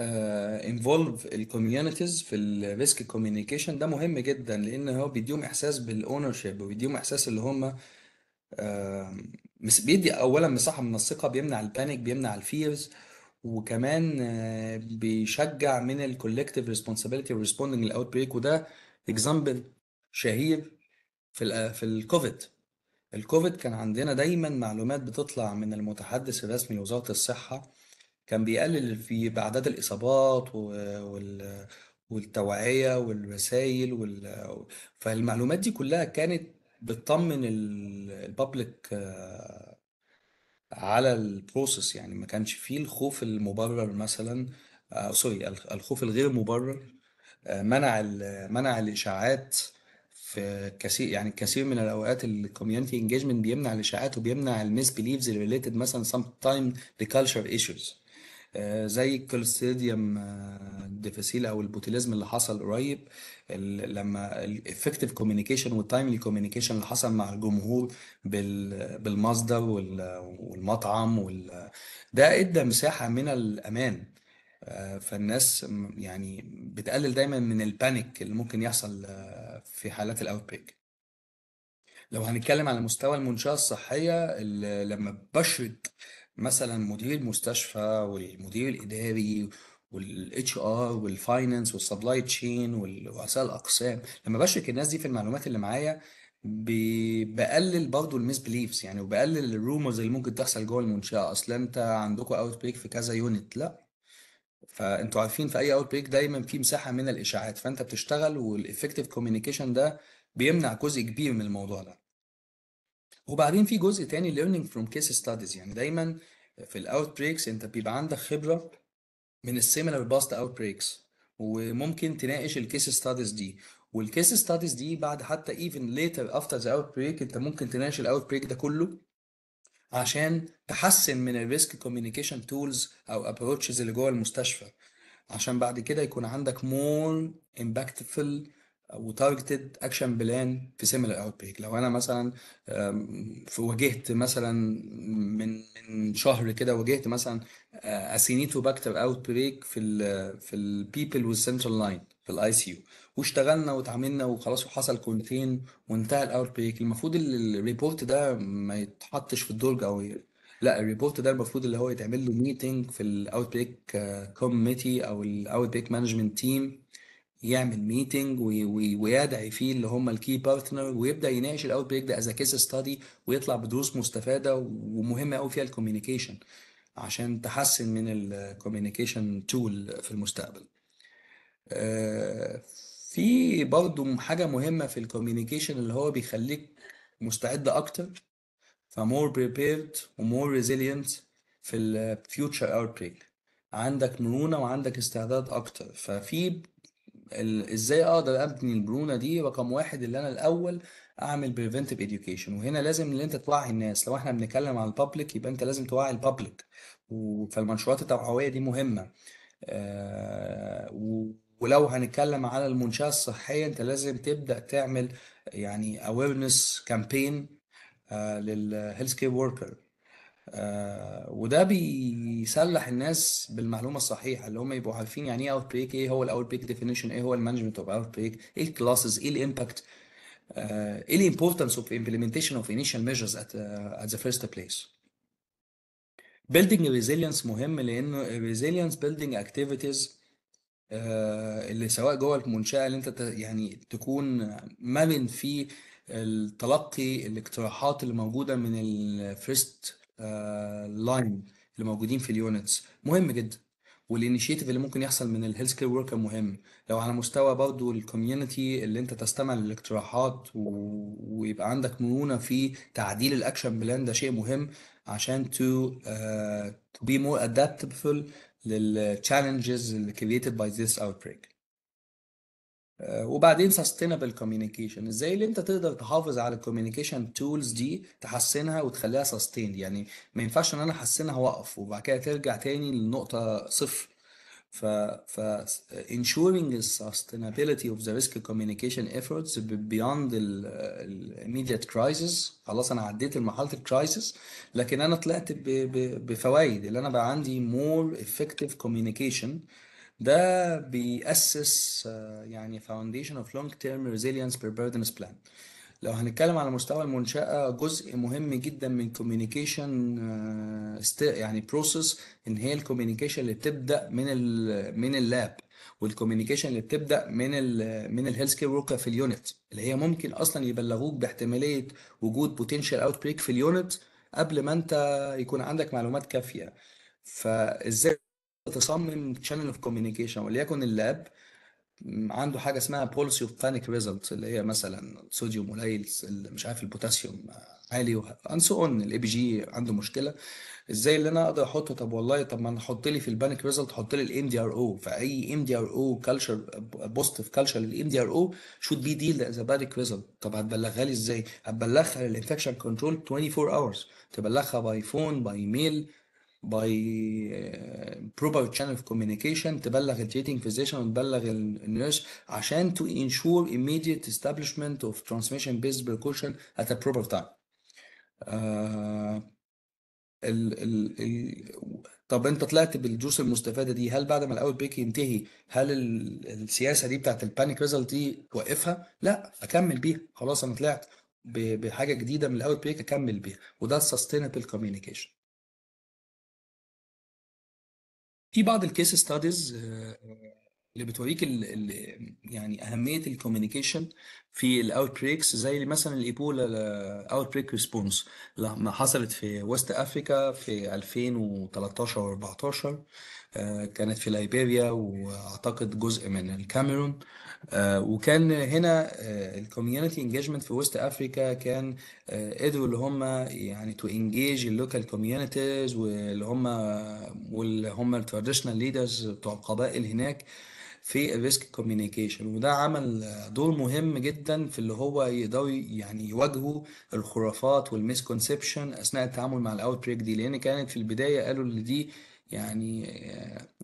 انفولف آه، الكوميونيتيز في الريسك كوميونيكيشن ده مهم جدا لان هو بيديهم احساس بالاونر شيب وبيديهم احساس اللي هم uh, بيدي اولا مساحه من الثقه بيمنع البانيك بيمنع الفيرز وكمان uh, بيشجع من الكولكتيف ريسبونسابيلتي ريسبوندنج للاوت بريك وده اكزامبل شهير في في الكوفيد الكوفيد كان عندنا دايما معلومات بتطلع من المتحدث الرسمي لوزاره الصحه كان بيقلل في بأعداد الإصابات وال والتوعية والرسائل وال... فالمعلومات دي كلها كانت بتطمن البابليك آه، على البروسيس يعني ما كانش فيه الخوف المبرر مثلا سوري آه، الخوف الغير مبرر آه، منع ال- منع الإشاعات في كثير يعني كثير من الاوقات الكوميونتي انجيجمنت بيمنع الاشاعات وبيمنع الميس بيليفز ريليتد مثلا سام تايم لكالتشر ايشوز آه، زي الكلستيديوم آه، ديفيسيل او البوتيليزم اللي حصل قريب لما الافكتيف كوميونيكيشن والتايملي كوميونيكيشن اللي حصل مع الجمهور بالمصدر والمطعم وال... ده ادى مساحه من الامان آه، فالناس يعني بتقلل دايما من البانيك اللي ممكن يحصل في حالات الاوتبريك لو هنتكلم على مستوى المنشاه الصحيه لما بشرت مثلا مدير المستشفى والمدير الاداري والاتش ار والفاينانس والسبلاي تشين ورؤساء الاقسام لما بشرك الناس دي في المعلومات اللي معايا بقلل برضه الميس بليفز يعني وبقلل الرومرز اللي ممكن تحصل جوه المنشاه اصل انت عندكم اوت بريك في كذا يونت لا فانتوا عارفين في اي اوت بريك دايما في مساحه من الاشاعات فانت بتشتغل والافكتيف كوميونيكيشن ده بيمنع جزء كبير من الموضوع ده وبعدين في جزء تاني learning from case studies يعني دايما في الاوت بريكس انت بيبقى عندك خبره من السيميلر باست اوت بريكس وممكن تناقش الكيس ستاديز دي والكيس ستاديز دي بعد حتى ايفن ليتر افتر ذا اوت بريك انت ممكن تناقش الاوت بريك ده كله عشان تحسن من الريسك كوميونيكيشن تولز او ابروتشز اللي جوه المستشفى عشان بعد كده يكون عندك مور uh, وتارجتد اكشن بلان في سيميلر اوتبريك لو انا مثلا واجهت مثلا من من شهر كده واجهت مثلا اسينيتو باكتر اوتبريك في الـ في البيبل والسنترال لاين في الاي سي يو واشتغلنا وتعاملنا وخلاص وحصل كونتين وانتهى الاوتبريك المفروض الريبورت ده ما يتحطش في الدرج او لا الريبورت ده المفروض اللي هو يتعمل له ميتنج في الاوت بريك كوميتي او الاوت بريك مانجمنت تيم يعمل ميتنج ويدعي فيه اللي هم الكي بارتنر ويبدا يناقش الاوت بريك ده از كيس ستادي ويطلع بدروس مستفاده ومهمه قوي فيها الكوميونيكيشن عشان تحسن من الكوميونيكيشن تول في المستقبل آه، في برضو حاجة مهمة في الكوميونيكيشن اللي هو بيخليك مستعد أكتر فمور بريبيرد ومور ريزيلينت في الفيوتشر اوت عندك مرونة وعندك استعداد أكتر ففي ازاي اقدر ابني المرونه دي رقم واحد اللي انا الاول اعمل بريفنتيف اديوكيشن وهنا لازم ان انت توعي الناس لو احنا بنتكلم عن البابليك يبقى انت لازم توعي البابليك فالمنشورات التوعويه دي مهمه آه، ولو هنتكلم على المنشاه الصحيه انت لازم تبدا تعمل يعني اويرنس كامبين للهيلث كير وركر آه، وده بيسلح الناس بالمعلومه الصحيحه اللي هم يبقوا عارفين يعني ايه اوت بريك ايه هو الاوت بريك ديفينيشن ايه هو المانجمنت اوف اوت بريك ايه الكلاسز ايه الامباكت آه، ايه الامبورتنس اوف امبلمنتيشن اوف انيشال ميجرز ات uh, at فيرست آه، بليس place building مهم لانه resilience بيلدينج اكتيفيتيز اللي سواء جوه المنشاه اللي انت يعني تكون مرن في التلقي الاقتراحات اللي موجوده من الفيرست لاين آه، اللي موجودين في اليونتس مهم جدا والانيشيتيف اللي ممكن يحصل من الهيلث كير وركر مهم لو على مستوى برضو الكوميونتي اللي انت تستمع للاقتراحات و... ويبقى عندك مرونه في تعديل الاكشن بلان ده شيء مهم عشان تو تو بي مور ادابتبل للتشالنجز اللي باي ذيس اوت بريك وبعدين سستينبل كوميونيكيشن ازاي اللي انت تقدر تحافظ على الكوميونيكيشن تولز دي تحسنها وتخليها سستين يعني ما ينفعش ان انا احسنها واقف وبعد كده ترجع تاني للنقطة صفر ف ف ensuring the sustainability of the risk communication efforts beyond ال immediate crisis خلاص انا عديت مرحله الكرايسيس لكن انا طلعت بفوائد اللي انا بقى عندي more effective communication ده بيأسس آه، يعني فاونديشن of long term resilience preparedness plan لو هنتكلم على مستوى المنشأة جزء مهم جدا من كوميونيكيشن آه، يعني بروسيس ان هي الكوميونيكيشن اللي بتبدأ من الـ من اللاب والكوميونيكيشن اللي بتبدا من الـ من الهيلث كير وركر في اليونت اللي هي ممكن اصلا يبلغوك باحتماليه وجود بوتنشال اوت بريك في اليونت قبل ما انت يكون عندك معلومات كافيه فازاي تصمم تشانل اوف كوميونيكيشن وليكن اللاب عنده حاجه اسمها بولسي اوف بانيك ريزلت اللي هي مثلا صوديوم قليل مش عارف البوتاسيوم عالي اند سو اون الاي بي جي عنده مشكله ازاي اللي انا اقدر احطه طب والله طب ما انا حط لي في البانيك ريزلت حط لي الام دي ار او فاي ام دي ار او كلتشر بوزيتيف كلشر للام دي ار او شود بي ديل ذا بانيك ريزلت طب هتبلغها لي ازاي؟ هتبلغها للانفكشن كنترول 24 اورز تبلغها باي فون باي ميل باي بروبر شانل اوف كوميونيكيشن تبلغ التريتنج فيزيشن وتبلغ النيرس عشان تو انشور ايميديت استابليشمنت اوف ترانسميشن بيز بريكوشن ات ا بروبر تايم ال ال ال طب انت طلعت بالجوس المستفاده دي هل بعد ما الاوت بيك ينتهي هل السياسه دي بتاعت البانيك ريزلت دي توقفها؟ لا اكمل بيها خلاص انا طلعت بحاجه جديده من الاوت بيك اكمل بيها وده السستينبل كوميونيكيشن في بعض الكيس ستاديز آه، اللي بتوريك يعني اهميه الكوميونيكيشن في الاوت بريكس زي مثلا الايبولا اوت بريك ريسبونس لما حصلت في ويست افريكا في 2013 و14 آه، كانت في ليبيريا واعتقد جزء من الكاميرون آه، وكان هنا آه، الكوميونتي انجيجمنت في وسط افريكا كان قدروا آه، اللي هم يعني تو انجيج اللوكال كوميونيتيز واللي هم واللي هم التراديشنال ليدرز بتوع القبائل هناك في الريسك كوميونيكيشن وده عمل دور مهم جدا في اللي هو يقدروا يعني يواجهوا الخرافات والميسكونسبشن اثناء التعامل مع الاوت بريك دي لان كانت في البدايه قالوا ان دي يعني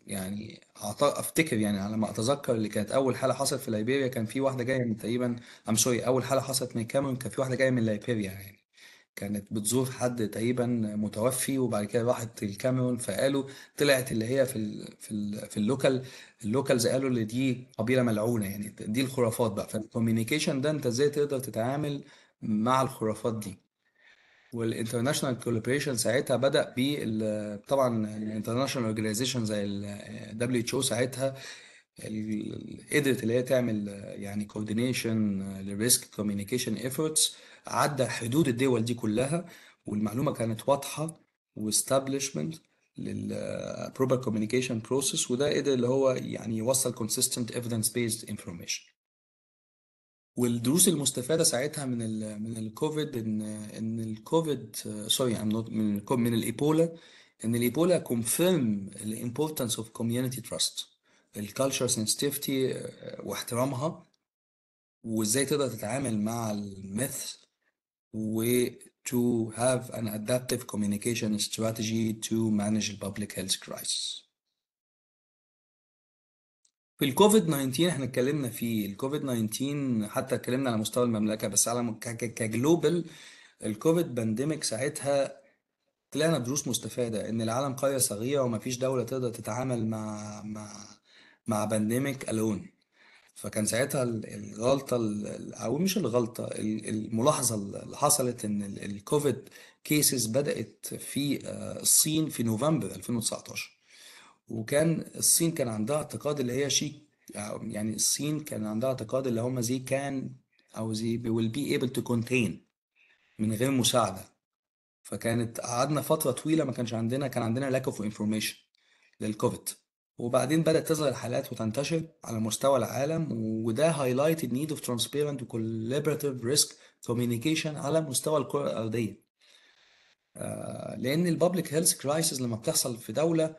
يعني افتكر يعني على ما اتذكر اللي كانت اول حاله حصلت في ليبيريا كان في واحده جايه من تقريبا ام سوري اول حاله حصلت من الكاميرون كان في واحده جايه من ليبيريا يعني كانت بتزور حد تقريبا متوفي وبعد كده راحت الكاميرون فقالوا طلعت اللي هي في الـ في الـ في اللوكال اللوكالز قالوا ان دي قبيله ملعونه يعني دي الخرافات بقى فالكوميونيكيشن ده انت ازاي تقدر تتعامل مع الخرافات دي والانترناشونال كولابريشن ساعتها بدا ب طبعا الانترناشونال اورجنايزيشن زي الدبليو اتش او ساعتها قدرت اللي هي تعمل يعني كوردينيشن للريسك كوميونيكيشن ايفورتس عدى حدود الدول دي كلها والمعلومه كانت واضحه واستابلشمنت للبروبر كوميونيكيشن بروسيس وده قدر اللي هو يعني يوصل كونسيستنت ايفيدنس بيزد انفورميشن والدروس المستفاده ساعتها من الـ من الكوفيد ان ان الكوفيد سوري من ال من الايبولا ان الايبولا كونفيرم الامبورتنس اوف كوميونتي تراست الكالتشر سنسيتيفيتي واحترامها وازاي تقدر تتعامل مع الميث و to have an adaptive communication strategy to manage the public health crisis. في الكوفيد 19 احنا اتكلمنا فيه الكوفيد 19 حتى اتكلمنا على مستوى المملكه بس على كجلوبال الكوفيد بانديميك ساعتها طلعنا دروس مستفاده ان العالم قريه صغيره ومفيش دوله تقدر تتعامل مع مع مع بانديميك الون فكان ساعتها الغلطه او مش الغلطه الملاحظه اللي حصلت ان الكوفيد كيسز بدات في آه، الصين في نوفمبر 2019 وكان الصين كان عندها اعتقاد اللي هي شيك يعني الصين كان عندها اعتقاد اللي هم زي كان او زي will be able to contain من غير مساعدة فكانت قعدنا فترة طويلة ما كانش عندنا كان عندنا lack of information للكوفيد وبعدين بدأت تظهر الحالات وتنتشر على مستوى العالم وده highlight نيد need of transparent collaborative risk communication على مستوى الكرة الأرضية آه، لأن البابليك هيلث كرايسيس لما بتحصل في دولة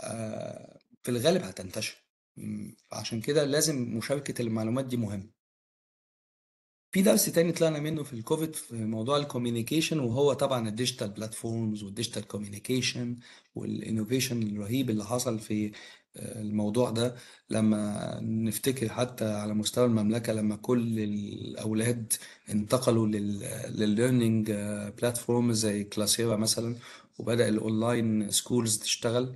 آه، في الغالب هتنتشر امم، عشان كده لازم مشاركة المعلومات دي مهمة في درس تاني طلعنا منه في الكوفيد في موضوع الكوميونيكيشن وهو طبعا الديجيتال بلاتفورمز والديجيتال كوميونيكيشن والانوفيشن الرهيب اللي حصل في آه، الموضوع ده لما نفتكر حتى على مستوى المملكة لما كل الأولاد انتقلوا للليرنينج بلاتفورم آه، زي كلاسيرا مثلا وبدأ الأونلاين سكولز تشتغل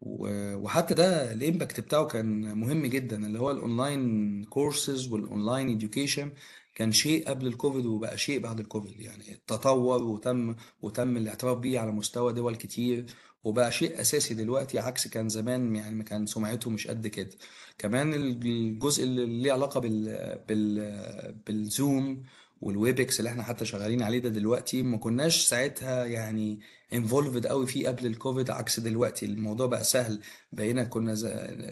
وحتى ده الامباكت بتاعه كان مهم جدا اللي هو الاونلاين كورسز والاونلاين اديوكيشن كان شيء قبل الكوفيد وبقى شيء بعد الكوفيد يعني تطور وتم وتم الاعتراف بيه على مستوى دول كتير وبقى شيء اساسي دلوقتي عكس كان زمان يعني كان سمعته مش قد كده كمان الجزء اللي ليه علاقة بال بال بالزوم والويبكس اللي احنا حتى شغالين عليه ده دلوقتي ما كناش ساعتها يعني انفولفد قوي فيه قبل الكوفيد عكس دلوقتي الموضوع بقى سهل بقينا كنا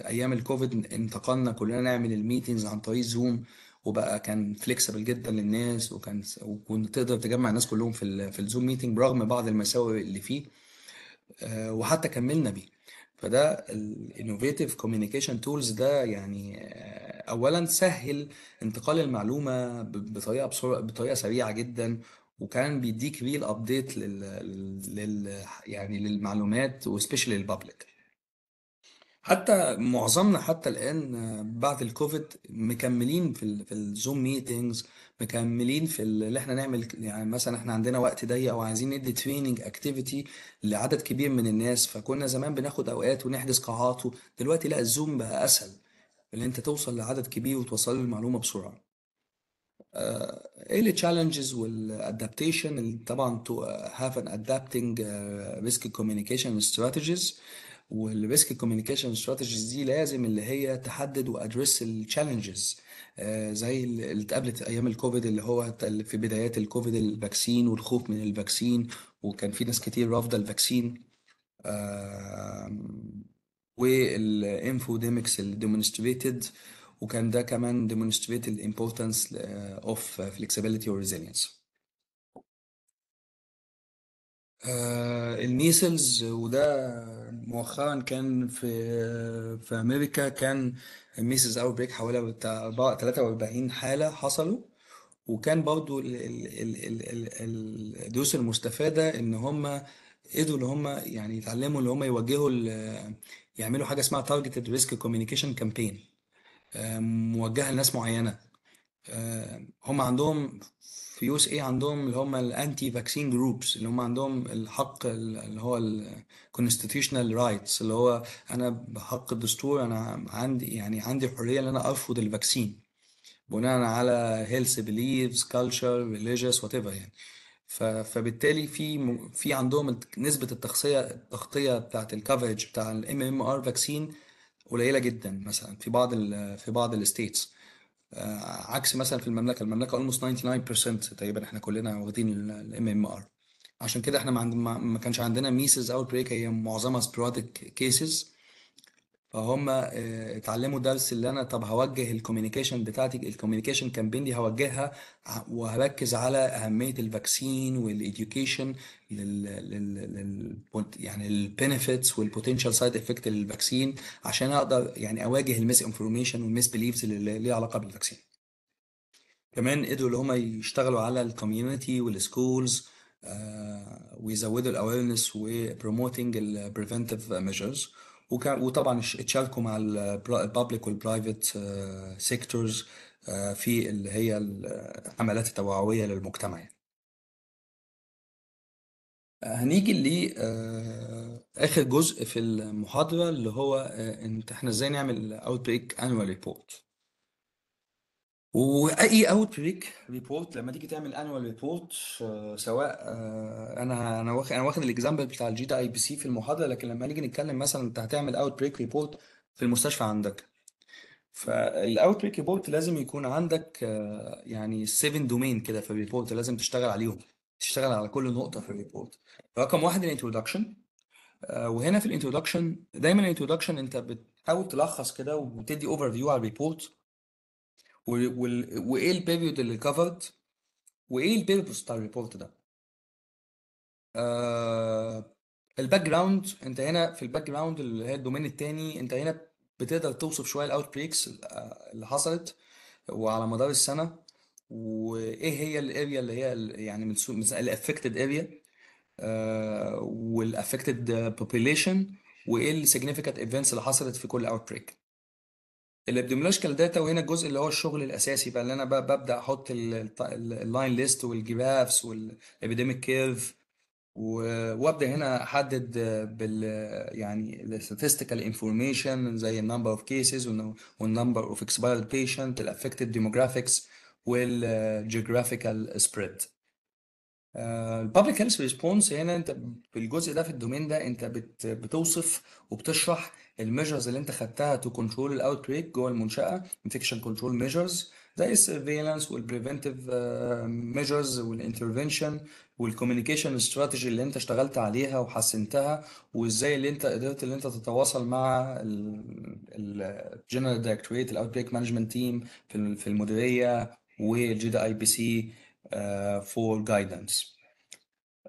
ايام الكوفيد انتقلنا كلنا نعمل الميتنجز عن طريق زوم وبقى كان فليكسبل جدا للناس وكان وكنت تقدر تجمع الناس كلهم في في الزوم ميتنج برغم بعض المساوئ اللي فيه آه، وحتى كملنا بيه فده الانوفيتيف كوميونيكيشن تولز ده يعني آه، اولا سهل انتقال المعلومه بطريقه بسرعه بطريقه سريعه جدا وكان بيديك ريل ابديت لل... لل يعني للمعلومات وسبيشالي للبابليك حتى معظمنا حتى الان بعد الكوفيد مكملين في ال في الزوم ميتنجز مكملين في اللي احنا نعمل يعني مثلا احنا عندنا وقت ضيق وعايزين ندي تريننج اكتيفيتي لعدد كبير من الناس فكنا زمان بناخد اوقات ونحجز قاعات دلوقتي لا الزوم بقى اسهل اللي انت توصل لعدد كبير وتوصل المعلومه بسرعه ايه اللي تشالنجز والادابتيشن طبعا to have an adapting ريسك آه، risk communication والريسك كوميونيكيشن ستراتيجيز دي لازم اللي هي تحدد وادريس التشالنجز آه، زي اللي اتقابلت ايام الكوفيد اللي هو في بدايات الكوفيد الفاكسين والخوف من الفاكسين وكان في ناس كتير رافضه الفاكسين والانفوديمكس اللي ديمونستريتد وكان ده كمان demonstrate the importance uh, of uh, flexibility or resilience الميسلز uh, وده مؤخرا كان في في امريكا كان الميسلز اوت بريك حوالي بتاع 43 حاله حصلوا وكان برضو الدروس المستفاده ان هم قدروا ان هم يعني يتعلموا ان هم يوجهوا يعملوا حاجه اسمها تارجتد ريسك كوميونيكيشن كامبين موجهه لناس معينه هم عندهم في يو اس اي عندهم اللي هم الانتي فاكسين جروبس اللي هم عندهم الحق اللي هو الكونستيتيوشنال رايتس اللي هو انا بحق الدستور انا عندي يعني عندي حريه ان انا ارفض الفاكسين بناء على هيلث بليفز كلتشر ريليجيوس وات ايفر يعني فبالتالي في في عندهم نسبه التغطيه التغطيه بتاعت الكفرج بتاع الام ام ار فاكسين قليله جدا مثلا في بعض ال في بعض الستيتس آه، عكس مثلا في المملكه المملكه اولموست 99% تقريبا احنا كلنا واخدين الام ام ار عشان كده احنا ما, عند ما كانش عندنا ميسز اوت بريك هي معظمها سبوراديك كيسز فهم آه، اتعلموا درس اللي انا طب هوجه الكوميونيكيشن بتاعتي الكوميونيكيشن كامبين دي هوجهها وهركز على اهميه الفاكسين والايديوكيشن لل, لل... لل... يعني البنفيتس والبوتنشال سايد افكت للفاكسين عشان اقدر يعني اواجه الميس انفورميشن والميس بليفز اللي ليها علاقه بالفاكسين كمان قدروا اللي هم يشتغلوا على الكوميونتي والسكولز آه، ويزودوا الاويرنس وبروموتنج البريفنتيف ميجرز وكان وطبعا اتشاركوا مع البابليك والبرايفت سيكتورز في اللي هي الحملات التوعويه للمجتمع يعني. آه، هنيجي لاخر آه، جزء في المحاضره اللي هو آه، انت احنا ازاي نعمل اوت بريك انوال ريبورت واي اوت بريك ريبورت لما تيجي تعمل انوال آه، ريبورت سواء آه، انا انا واخد انا واخد الاكزامبل بتاع الجي دي اي بي سي في المحاضره لكن لما نيجي نتكلم مثلا انت هتعمل اوت بريك ريبورت في المستشفى عندك فالاوت بريك ريبورت لازم يكون عندك آه، يعني 7 دومين كده في الريبورت لازم تشتغل عليهم تشتغل على كل نقطه في الريبورت رقم واحد الانترودكشن وهنا في الانترودكشن دايما الانترودكشن انت بتحاول تلخص كده وتدي اوفر فيو على الريبورت وايه البيريود اللي كفرد وايه البيربوس بتاع الريبورت ده آه الباك جراوند انت هنا في الباك جراوند اللي هي الدومين الثاني انت هنا بتقدر توصف شويه الاوت آه، بريكس اللي حصلت وعلى مدار السنه وايه هي الاريا اللي هي يعني من الافكتد اريا والافكتد بوبيليشن وايه السيجنيفيكانت ايفنتس اللي حصلت في كل اوت بريك الابديمولوجيكال داتا وهنا الجزء اللي هو الشغل الاساسي بقى اللي انا بقى ببدا احط اللاين ليست والجرافس والابيديميك كيرف وابدا هنا احدد بال يعني الستاتستيكال انفورميشن زي النمبر اوف كيسز والنمبر اوف اكسبايرد بيشنت الافكتد ديموغرافيكس والجيوغرافيكال سبريد البابليك هيلث ريسبونس هنا انت في الجزء ده في الدومين ده انت بت بتوصف وبتشرح الميجرز اللي انت خدتها تو كنترول الاوت بريك جوه المنشاه انفكشن كنترول ميجرز زي السيرفيلانس والبريفنتيف ميجرز والانترفنشن والكوميونيكيشن استراتيجي اللي انت اشتغلت عليها وحسنتها وازاي اللي انت قدرت اللي انت تتواصل مع الجنرال دايركتوريت الاوت بريك مانجمنت تيم في المديريه والجي دي اي بي سي جايدنس آه، guidance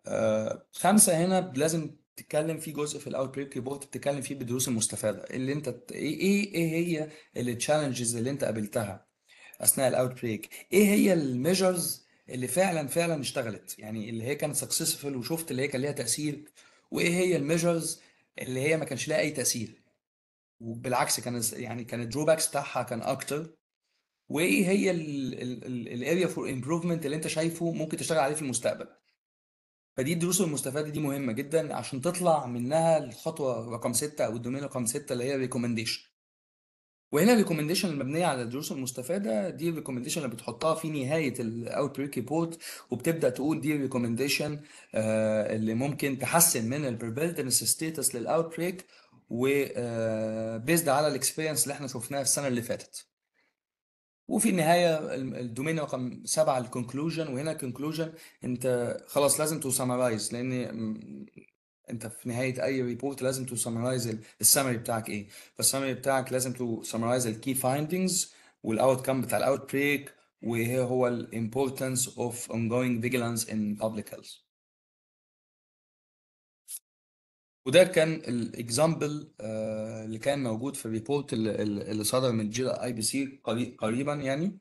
آه، خمسة هنا لازم تتكلم في جزء في الاوت بريك ريبورت بتتكلم فيه بالدروس المستفاده اللي انت إيه،, ايه ايه هي التشالنجز اللي انت قابلتها اثناء الاوت بريك ايه هي الميجرز اللي فعلا فعلا اشتغلت يعني اللي هي كانت سكسسفل وشفت اللي هي كان ليها تاثير وايه هي الميجرز اللي هي ما كانش لها اي تاثير وبالعكس كان يعني كان الدروباكس بتاعها كان اكتر وايه هي الاريا فور امبروفمنت اللي انت شايفه ممكن تشتغل عليه في المستقبل فدي الدروس المستفاده دي مهمه جدا عشان تطلع منها الخطوه رقم 6 او الدومين رقم 6 اللي هي الريكومنديشن وهنا الريكومنديشن المبنيه على الدروس المستفاده دي الريكومنديشن اللي بتحطها في نهايه الاوت بريك ريبورت وبتبدا تقول دي الريكومنديشن آه، اللي ممكن تحسن من البريبيلدنس ستيتس للاوت بريك وبيزد على الاكسبيرينس اللي احنا شفناها السنه اللي فاتت وفي النهايه الدومين رقم سبعه الكونكلوجن وهنا الكونكلوجن انت خلاص لازم تو سمرايز لان انت في نهايه اي ريبورت لازم تو سمرايز السمري بتاعك ايه فالسمري بتاعك لازم تو سمرايز الكي فايندنجز والاوت كام بتاع الاوت بريك وهي هو الامبورتنس اوف جوينج فيجلانس ان بابليك هيلث وده كان الاكزامبل آه، اللي كان موجود في الريبورت اللي, صدر من جي اي بي سي قريبا يعني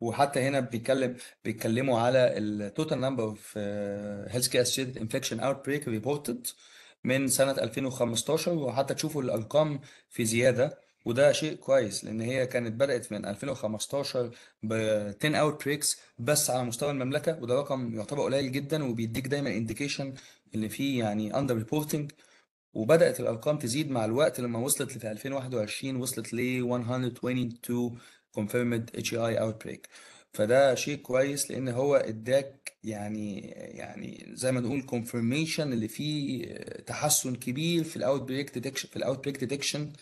وحتى هنا بيتكلم بيتكلموا على التوتال نمبر اوف هيلث كير اسيد انفكشن اوت بريك ريبورتد من سنه 2015 وحتى تشوفوا الارقام في زياده وده شيء كويس لان هي كانت بدات من 2015 ب 10 اوت بريكس بس على مستوى المملكه وده رقم يعتبر قليل جدا وبيديك دايما انديكيشن اللي فيه يعني اندر ريبورتنج وبدأت الأرقام تزيد مع الوقت لما وصلت في 2021 وصلت ل 122 confirmed HEI outbreak فده شيء كويس لأن هو إداك يعني يعني زي ما نقول confirmation اللي فيه تحسن كبير في الأوتبريك ديتكشن في الأوتبريك ديتكشن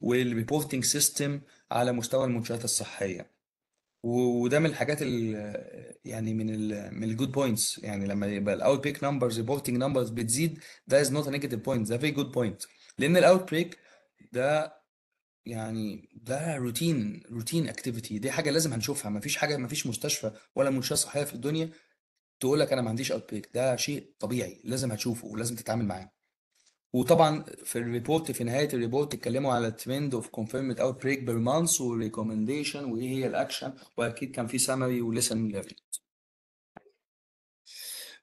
والريبورتنج سيستم على مستوى المنشآت الصحية. وده من الحاجات ال يعني من ال من الجود بوينتس يعني لما يبقى الاوت بريك نمبرز ريبورتنج نمبرز بتزيد ده از نوت نيجاتيف بوينت ده في جود بوينت لان الاوت بريك ده يعني ده روتين روتين اكتيفيتي دي حاجه لازم هنشوفها ما فيش حاجه ما فيش مستشفى ولا منشاه صحيه في الدنيا تقول لك انا ما عنديش اوت بريك ده شيء طبيعي لازم هتشوفه ولازم تتعامل معاه وطبعا في الريبورت في نهايه الريبورت اتكلموا على الترند اوف كونفيرمد اوت بريك بير مانس والريكومنديشن وايه هي الاكشن واكيد كان في سمري وليسن ليرنينج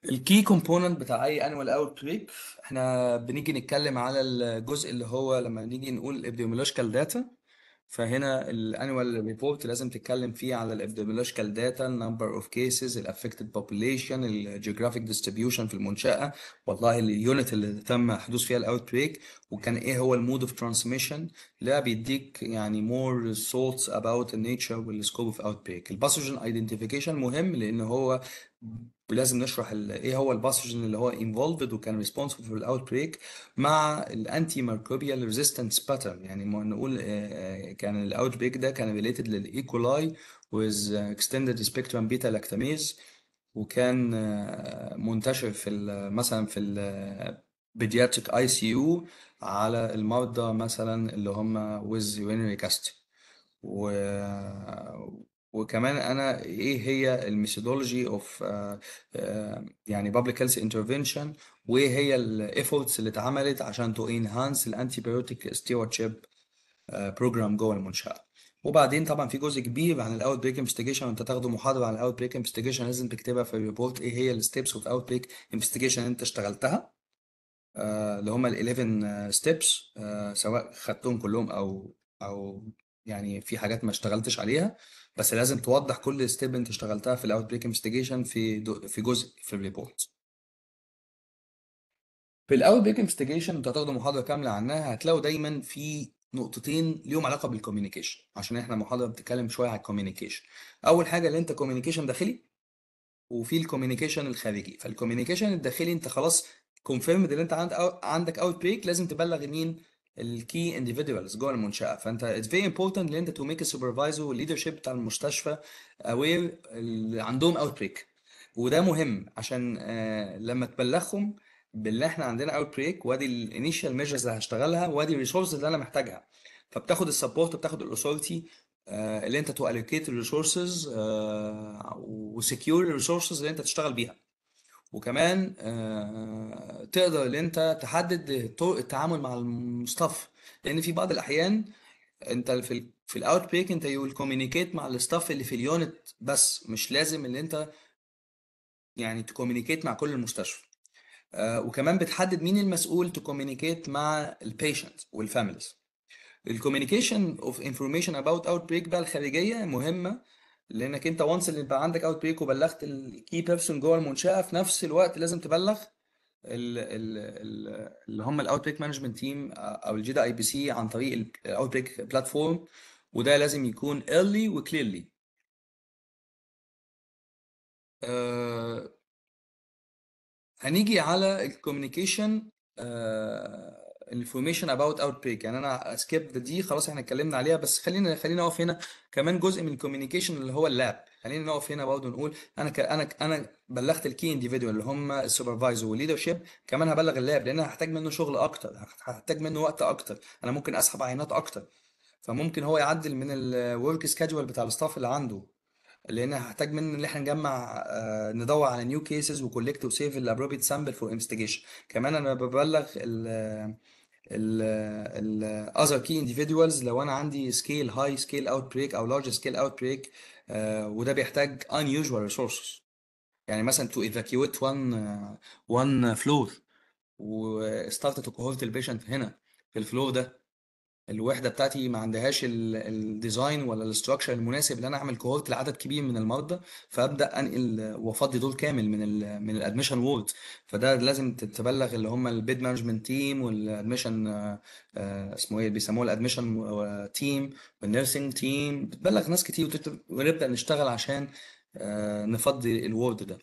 الكي كومبوننت بتاع اي انوال اوت بريك احنا بنيجي نتكلم على الجزء اللي هو لما نيجي نقول ابيديمولوجيكال داتا فهنا الانوال ريبورت لازم تتكلم فيه على الابيديميولوجيكال داتا النمبر اوف كيسز الافكتد بوبوليشن الجيوغرافيك ديستريبيوشن في المنشاه والله اليونت اللي تم حدوث فيها الاوت بريك وكان ايه هو المود اوف ترانسميشن لا بيديك يعني مور ثوتس اباوت النيتشر والسكوب اوف اوت بريك الباثوجين ايدنتيفيكيشن مهم لان هو ولازم نشرح ايه هو الباثوجين اللي هو انفولفد وكان ريسبونسبل في الاوت بريك مع الانتي ميكروبيال ريزيستنس باترن يعني ما نقول آه، آه، كان الاوتبريك ده كان ريليتد للايكولاي ويز اكستندد سبيكترم بيتا لاكتاميز وكان آه، منتشر في مثلا في البيدياتريك اي سي يو على المرضى مثلا اللي هم ويز urinary cast و وكمان انا ايه هي الميثودولوجي اوف آه، آه، يعني بابليك هيلث انترفنشن وايه هي الايفورتس اللي اتعملت عشان تو انهانس ستيوارد شيب بروجرام جوه المنشاه وبعدين طبعا في جزء كبير عن الاوت بريك انفستيجيشن وانت تاخده محاضره عن الاوت بريك انفستيجيشن لازم تكتبها في الريبورت ايه هي الستبس اوف اوت بريك انفستيجيشن انت اشتغلتها آه، اللي هم ال 11 ستيبس سواء خدتهم كلهم او او يعني في حاجات ما اشتغلتش عليها بس لازم توضح كل ستيب انت اشتغلتها في الاوت بريك انفستيجيشن في دو في جزء في الريبورت في الاوت بريك انفستيجيشن انت هتاخدوا محاضره كامله عنها هتلاقوا دايما في نقطتين ليهم علاقه بالكوميونيكيشن عشان احنا محاضره بتتكلم شويه على الكوميونيكيشن اول حاجه اللي انت كوميونيكيشن داخلي وفي الكوميونيكيشن الخارجي فالكوميونيكيشن الداخلي انت خلاص كونفيرمد اللي انت عندك اوت بريك لازم تبلغ مين الكي انديفيدوالز جوه المنشاه فانت اتس فيري امبورتنت ان انت تو ميك السوبرفايزر والليدر شيب بتاع المستشفى اوير اللي عندهم اوت بريك وده مهم عشان آه، لما تبلغهم باللي احنا عندنا اوت بريك وادي الانيشال ميجرز اللي هشتغلها وادي الريسورسز اللي انا محتاجها فبتاخد السبورت بتاخد الاثورتي آه، اللي انت تو الوكيت الريسورسز وسكيور الريسورسز اللي انت تشتغل بيها وكمان آه، تقدر ان انت تحدد طرق التعامل مع الستاف لان في بعض الاحيان انت في الـ في الاوت بيك انت يو كوميونيكيت مع الستاف اللي في اليونت بس مش لازم ان انت يعني تكوميونيكيت مع كل المستشفى آه، وكمان بتحدد مين المسؤول تكوميونيكيت مع البيشنت والفاميليز الكوميونيكيشن اوف انفورميشن اباوت اوت بريك بقى الخارجيه مهمه لانك انت وانس اللي بقى عندك اوت بريك وبلغت الكي بيرسون جوه المنشاه في نفس الوقت لازم تبلغ الـ الـ اللي هم الاوت بريك مانجمنت تيم او الجي اي بي سي عن طريق الاوت بريك بلاتفورم وده لازم يكون early وكليرلي آه، هنيجي على الكوميونيكيشن information about outbreak يعني انا سكيب دي خلاص احنا اتكلمنا عليها بس خلينا خلينا نقف هنا كمان جزء من الكوميونيكيشن اللي هو اللاب خلينا نقف هنا برضه نقول انا ك... انا انا بلغت الكي انديفيدوال اللي هم السوبرفايزر والليدر شيب كمان هبلغ اللاب لان هحتاج منه شغل اكتر هحتاج منه وقت اكتر انا ممكن اسحب عينات اكتر فممكن هو يعدل من الورك سكادجول بتاع الستاف اللي عنده لان هحتاج منه ان احنا نجمع آه ندور على نيو كيسز وكولكت وسيف الابروبيت سامبل فور انفستيجيشن كمان انا ببلغ ال other key individuals لو انا عندي scale high scale outbreak او large scale outbreak وده بيحتاج unusual resources يعني مثلا to evacuate one one floor و started to cohort patient هنا في الفلور ده الوحده بتاعتي ما عندهاش الديزاين ولا الاستراكشر المناسب ان انا اعمل كوهورت لعدد كبير من المرضى فابدا انقل وافضي دول كامل من الـ من الادميشن وورد فده لازم تتبلغ اللي هم البيد مانجمنت تيم والادميشن اسمه ايه بيسموه الادميشن تيم والنيرسينج تيم بتبلغ ناس كتير ونبدا نشتغل عشان آه، نفضي الوورد ده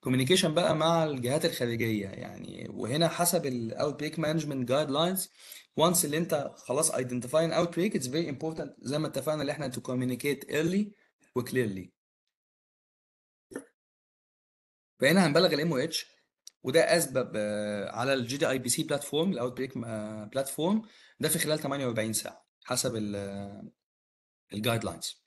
كوميونيكيشن بقى مع الجهات الخارجيه يعني وهنا حسب الاوت بيك مانجمنت جايد لاينز وانس اللي انت خلاص اوت بريك اتس فيري امبورتنت زي ما اتفقنا اللي احنا تو كوميونيكيت ايرلي وكليرلي فهنا هنبلغ الام او اتش وده اسبب على الجي دي اي بي سي بلاتفورم الاوت بريك بلاتفورم ده في خلال 48 ساعه حسب الجايد آه، لاينز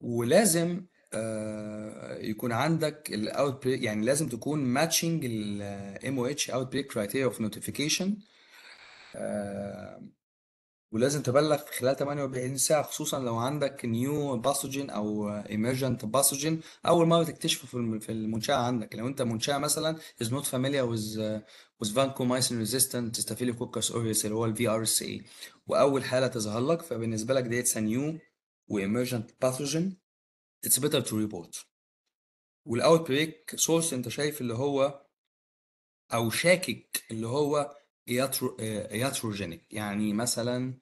ولازم آه، يكون عندك الاوت يعني لازم تكون ماتشنج الام او اتش اوت بريك كرايتيريا اوف نوتيفيكيشن ولازم تبلغ خلال 48 ساعه خصوصا لو عندك نيو باثوجين او ايمرجنت باثوجين اول مره تكتشفه في المنشاه عندك لو انت منشاه مثلا از نوت فاميليا ويز ويز فانكومايسين ريزيستنت كوكس اوريس اللي هو الفي ار اس اي واول حاله تظهر لك فبالنسبه لك ديت نيو وايمرجنت باثوجين اتس بيتر تو ريبورت والاوت بريك سورس انت شايف اللي هو او شاكك اللي هو ياتروجينيك آه، يعني مثلا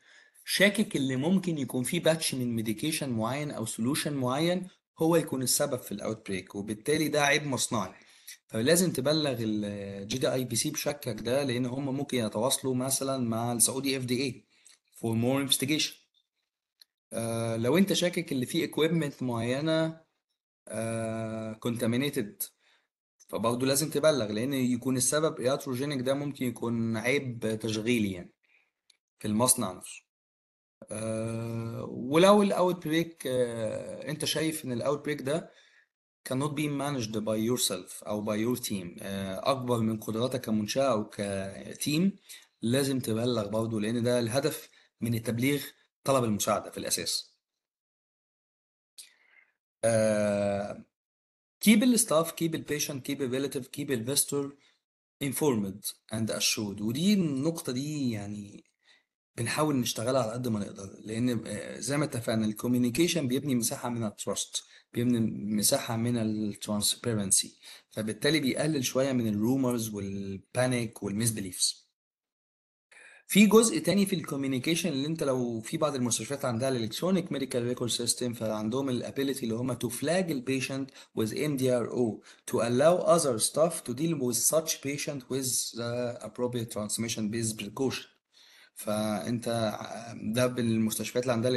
شاكك اللي ممكن يكون فيه باتش من ميديكيشن معين او سولوشن معين هو يكون السبب في الاوت بريك وبالتالي ده عيب مصنعي فلازم تبلغ الجي دي اي بي سي بشكك ده لان هم ممكن يتواصلوا مثلا مع السعودي اف دي اي فور مور انفستيجيشن آه لو انت شاكك ان في اكويبمنت معينة آه contaminated فبرضه لازم تبلغ لان يكون السبب ياتروجينيك ده ممكن يكون عيب تشغيلي يعني في المصنع نفسه آه ولو الاوت بريك آه انت شايف ان الاوت بريك ده cannot be managed by yourself او by your team آه، اكبر من قدراتك كمنشاه او كتيم لازم تبلغ برضه لان ده الهدف من التبليغ طلب المساعده في الاساس كيب الستاف كيب البيشنت كيب الريليتيف كيب الفيستور انفورمد اند keep ودي النقطه دي يعني بنحاول نشتغلها على قد ما نقدر لان آه، زي ما اتفقنا الكوميونيكيشن بيبني مساحه من التراست بيبني مساحه من الترانسبيرنسي فبالتالي بيقلل شويه من الرومرز والبانيك والميس بليفز في جزء تاني في الكوميونيكيشن اللي انت لو في بعض المستشفيات عندها الالكترونيك ميديكال ريكورد سيستم فعندهم الابيليتي اللي هم فلاج البيشنت وذ ام دي MDRO او تو other staff ستاف تو ديل such patient with وذ appropriate ترانسميشن بيز بريكوشن فانت ده بالمستشفيات اللي عندها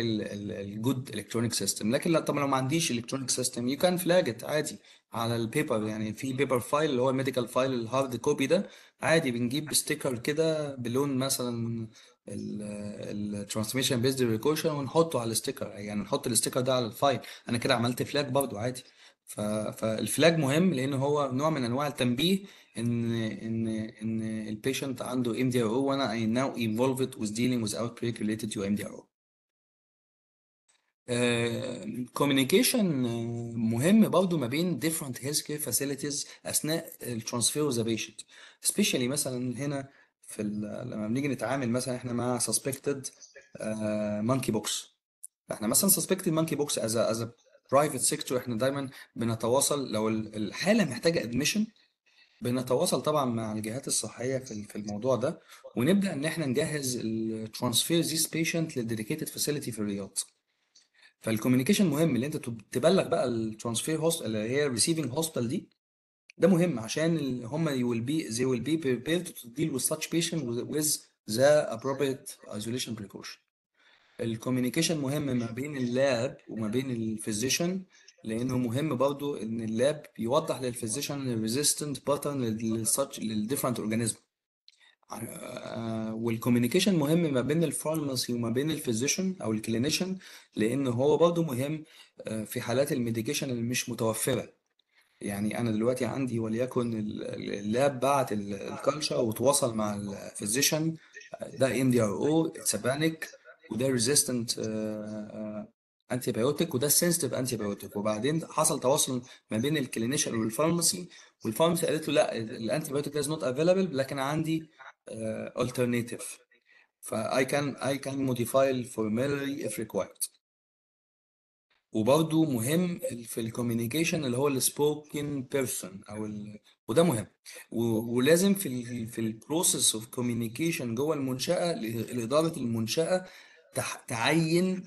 الجود الكترونيك سيستم لكن لا طبعا لو ما عنديش الكترونيك سيستم يو كان فلاج ات عادي على البيبر يعني في بيبر فايل اللي هو الميديكال فايل الهارد كوبي ده عادي بنجيب ستيكر كده بلون مثلا الترانسميشن بيزد ريكوشن ونحطه على الستيكر يعني نحط الستيكر ده على الفايل انا كده عملت فلاج برضو عادي فالفلاج مهم لان هو نوع من انواع التنبيه ان ان ان البيشنت عنده ام دي ار او وانا اي ناو I now involved with dealing with outbreak ام دي او الكوميونيكيشن آه، آه، مهم برضو ما بين ديفرنت هيلث كير فاسيلتيز اثناء الترانسفير اوف ذا بيشنت سبيشالي مثلا هنا في لما بنيجي نتعامل مثلا احنا مع سسبكتد مانكي بوكس فاحنا مثلا سسبكتد مانكي بوكس از از برايفت سيكتور احنا دايما بنتواصل لو الحاله محتاجه ادميشن بنتواصل طبعا مع الجهات الصحيه في في الموضوع ده ونبدا ان احنا نجهز الترانسفير ذيس بيشنت للديديكيتد فاسيلتي في الرياض فالكوميونيكيشن مهم اللي انت تبلغ بقى الترانسفير هوست اللي هي الريسيفنج هوستل دي ده مهم عشان هم will بي زي ويل بي بريبير تو ديل وذ such patient وذ ذا ابروبريت ايزوليشن بريكوشن الكوميونيكيشن مهم ما بين اللاب وما بين الفيزيشن لانه مهم برضو ان اللاب يوضح للفيزيشن الريزيستنت باترن للساتش للديفرنت اورجانيزم آه، والكوميونيكيشن مهم ما بين الفارماسي وما بين الفيزيشن او الكلينيشن لان هو برضه مهم آه، في حالات الميديكيشن اللي مش متوفره يعني انا دلوقتي عندي وليكن اللاب بعت الكالشر وتواصل مع الفيزيشن آه، ده ام دي ار او سبانيك وده ريزيستنت انتي بايوتيك وده سنسيتيف انتي بايوتيك وبعدين حصل تواصل ما بين الكلينيشن والفارماسي والفارماسي قالت له لا الانتي بايوتيك ده از نوت افيلبل لكن عندي آه، alternative ف I can I can modify formulary if required وبرضه مهم في الكوميونيكيشن اللي هو السبوكن بيرسون او ال... وده مهم ولازم في ال في البروسيس اوف كوميونيكيشن جوه المنشاه لاداره المنشاه تعين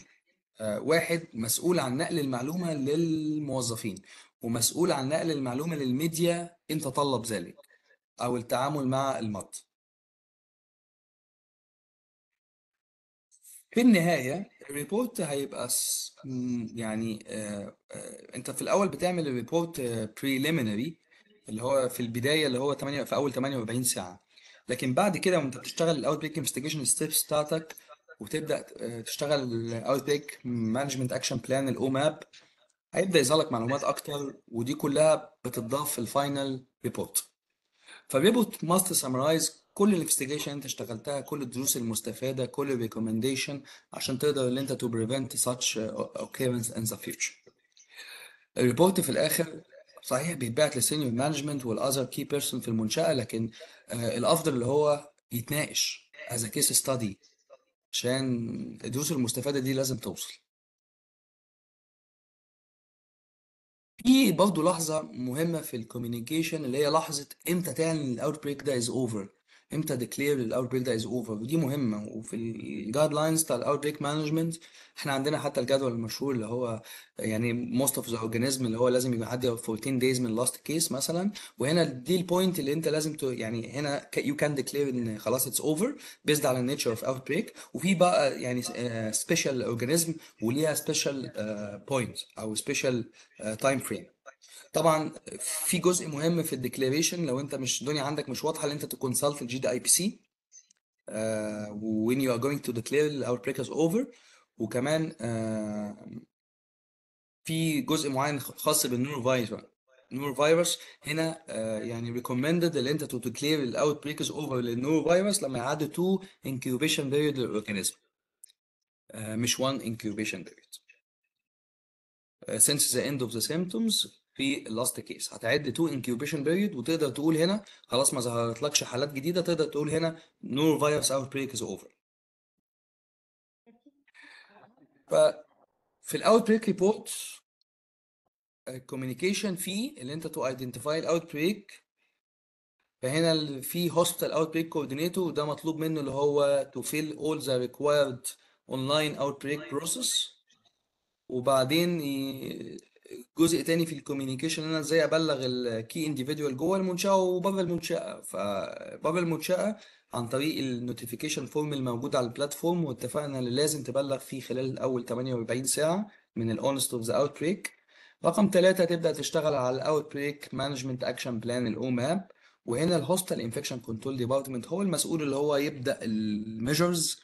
آه، واحد مسؤول عن نقل المعلومه للموظفين ومسؤول عن نقل المعلومه للميديا ان تطلب ذلك او التعامل مع المرض في النهاية الريبورت هيبقى س- يعني آه، آه، انت في الاول بتعمل الريبورت بريليمينري آه، اللي هو في البداية اللي هو 8 في اول 48 ساعة لكن بعد كده وانت بتشتغل الاوت بريك انفستيجيشن ستيبس بتاعتك وتبدأ آه، تشتغل الاوت بريك مانجمنت اكشن بلان الاو ماب هيبدأ يظهر لك معلومات اكتر ودي كلها بتتضاف في الفاينل ريبورت فالريبورت ماست سامرايز كل الانفستيجيشن انت اشتغلتها كل الدروس المستفاده كل الريكومنديشن عشان تقدر ان انت تو بريفنت ساتش اوكيرنس ان ذا فيوتشر الريبورت في الاخر صحيح بيتبعت للسينيور مانجمنت والاذر كي بيرسون في المنشاه لكن آه، الافضل اللي هو يتناقش از كيس ستادي عشان الدروس المستفاده دي لازم توصل في برضه لحظه مهمه في الكوميونيكيشن اللي هي لحظه امتى تعلن الاوت بريك ده از اوفر امتى ديكلير الاوت بريك ده از اوفر ودي مهمه وفي الجايد لاينز بتاع الاوت بريك مانجمنت احنا عندنا حتى الجدول المشهور اللي هو يعني موست اوف ذا اورجانيزم اللي هو لازم يبقى عدي 14 دايز من لاست كيس مثلا وهنا دي البوينت اللي انت لازم ت... يعني هنا يو كان ديكلير ان خلاص اتس اوفر بيزد على النيتشر اوف اوت بريك وفي بقى يعني سبيشال اورجانيزم آه، وليها سبيشال آه، بوينت او سبيشال تايم فريم طبعا في جزء مهم في الديكلاريشن لو انت مش الدنيا عندك مش واضحه ان انت تكونسلت الجي دي اي بي سي وين يو ار جوينج تو ديكلير اور breakers اوفر وكمان uh, في جزء معين خاص بالنور فايروس نور فايروس هنا uh, يعني ريكومندد ان انت تو ديكلير الاوت بريكرز اوفر للنور فايروس لما يعدي تو انكيوبيشن بيريد للاورجانيزم مش 1 انكيوبيشن بيريد Uh, since the end of the symptoms في اللاست كيس هتعد تو انكيوبيشن بيريود وتقدر تقول هنا خلاص ما ظهرتلكش حالات جديده تقدر تقول هنا نو فيروس اوت بريك از اوفر ف في الاوت بريك ريبورت الكوميونيكيشن فيه اللي انت تو ايدنتيفاي الاوت بريك فهنا في هوستل اوت بريك كوردينيتور وده مطلوب منه اللي هو تو فيل اول ذا ريكوايرد اونلاين اوت بريك بروسيس وبعدين ي... جزء تاني في الكوميونيكيشن انا ازاي ابلغ الكي انديفيدوال جوه المنشاه وبره المنشاه فبره المنشاه عن طريق النوتيفيكيشن فورم الموجود على البلاتفورم واتفقنا ان لازم تبلغ فيه خلال اول 48 ساعه من الاونست اوف ذا اوت بريك رقم ثلاثة تبدأ تشتغل على الأوت بريك مانجمنت أكشن بلان الأو ماب وهنا الهوستل انفكشن كنترول ديبارتمنت هو المسؤول اللي هو يبدأ الميجرز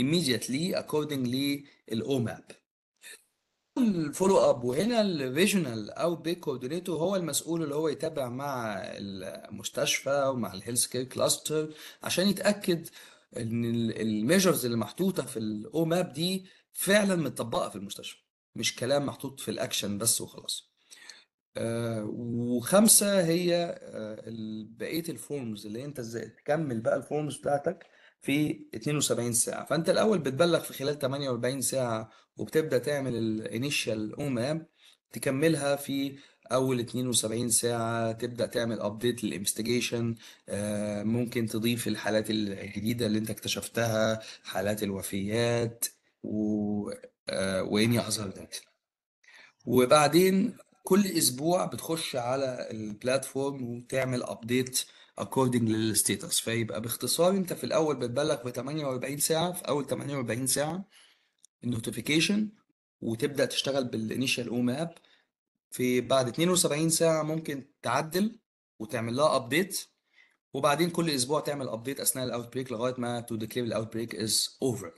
immediately according للأو ماب الفولو اب وهنا الفيجنال او بيك كوردينيتور هو المسؤول اللي هو يتابع مع المستشفى ومع الهيلث كير كلاستر عشان يتاكد ان الميجرز اللي محطوطه في الاو ماب دي فعلا متطبقه في المستشفى مش كلام محطوط في الاكشن بس وخلاص آه، وخمسه هي آه، بقيه الفورمز اللي انت ازاي تكمل بقى الفورمز بتاعتك في 72 ساعة فأنت الأول بتبلغ في خلال 48 ساعة وبتبدأ تعمل الانيشال اوماب تكملها في اول 72 ساعه تبدا تعمل ابديت للانفستيجيشن آه، ممكن تضيف الحالات الجديده اللي انت اكتشفتها حالات الوفيات و وإني أظهر ده وبعدين كل اسبوع بتخش على البلاتفورم وتعمل ابديت according للستيتس فيبقى باختصار انت في الاول بتبلغ ب 48 ساعه في اول 48 ساعه النوتيفيكيشن وتبدا تشتغل بالانيشال او ماب في بعد 72 ساعه ممكن تعدل وتعمل لها ابديت وبعدين كل اسبوع تعمل ابديت اثناء الاوت بريك لغايه ما تو ديكلير الاوت بريك از اوفر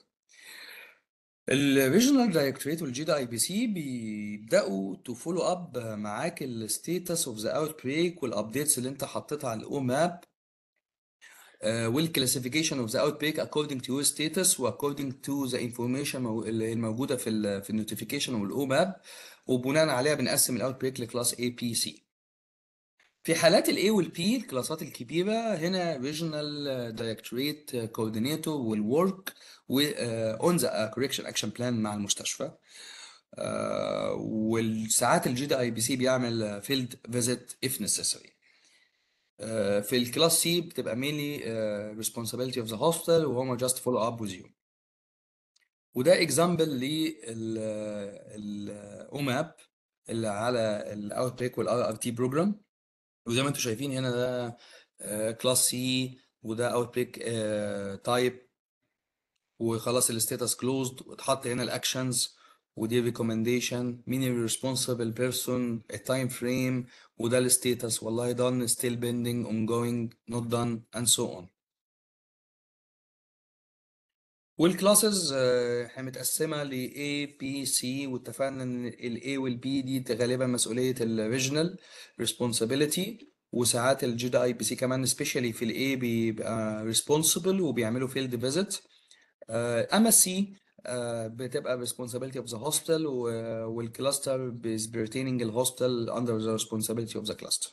الريجنال دايركتوريت والجي دي اي بي سي بيبداوا تو فولو اب معاك الستيتس اوف ذا اوت بريك والابديتس اللي انت حطيتها على الاو ماب والكلاسيفيكيشن اوف ذا اوت بريك اكوردنج تو يور ستيتس واكوردنج تو ذا انفورميشن الموجوده في الـ في النوتيفيكيشن والاو ماب وبناء عليها بنقسم الاوت بريك لكلاس اي بي سي في حالات ال A وال P الكلاسات الكبيرة هنا Regional Directorate Coordinator وال Work و uh, on the Correction Action Plan مع المستشفى uh, والساعات الجي دي اي بي سي بيعمل فيلد فيزيت if necessary uh, في الكلاس سي بتبقى mainly responsibility of the hospital وهما just follow up with you وده example لل OMAP اللي على الاوت بريك والار ار تي بروجرام وزي ما انتم شايفين هنا ده كلاس آه، سي وده اوت بريك تايب وخلاص الستاتس كلوزد واتحط هنا الاكشنز ودي ريكومنديشن مين الريسبونسبل بيرسون التايم فريم وده الستاتس والله دون ستيل بيندنج اون جوينج نوت دون اند سو اون والكلاسز آه، احنا متقسمه ل A B C واتفقنا ان ال A وال B دي غالبا مسؤوليه Regional Responsibility وساعات G I بي C كمان سبيشالي في A بيبقى ريسبونسبل وبيعملوا فيلد فيزيت آه، اما C آه، بتبقى responsibility of the hospital والكلاستر is pertaining الهوستل under the responsibility of the cluster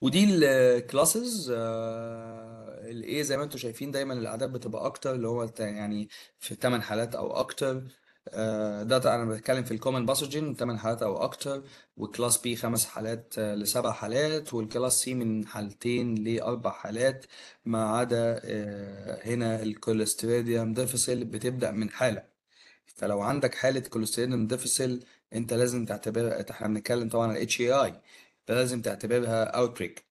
ودي الكلاسز Classes الايه زي ما انتم شايفين دايما الاعداد بتبقى اكتر اللي هو يعني في 8 حالات او اكتر آه، ده انا بتكلم في الكومن باثوجين 8 حالات او اكتر والكلاس بي خمس حالات آه، لسبع حالات والكلاس سي من حالتين لاربع حالات ما عدا آه، هنا الكوليستيريديم ديفيسيل بتبدا من حاله فلو عندك حاله كوليستيريديم ديفيسيل انت لازم تعتبرها احنا بنتكلم طبعا على الاتش اي اي فلازم تعتبرها اوت بريك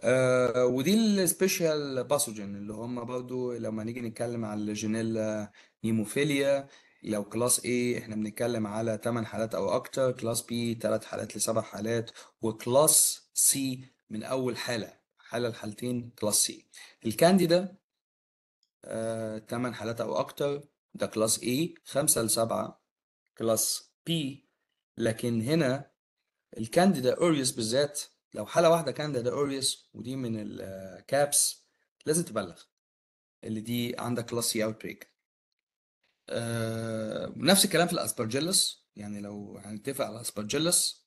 آه، ودي السبيشال باثوجين اللي هم برضو لما نيجي نتكلم على الجينيلا نيموفيليا لو كلاس اي احنا بنتكلم على 8 حالات او اكتر كلاس بي 3 حالات ل 7 حالات وكلاس سي من اول حالة حالة الحالتين كلاس سي الكانديدا آه 8 حالات او اكتر ده كلاس اي 5 ل 7 كلاس بي لكن هنا الكانديدا اوريوس بالذات لو حاله واحده كان ده اوريوس ودي من الكابس لازم تبلغ اللي دي عندك كلاس سي اوت بريك آه نفس الكلام في الاسبرجيلس يعني لو هنتفق على الاسبرجيلس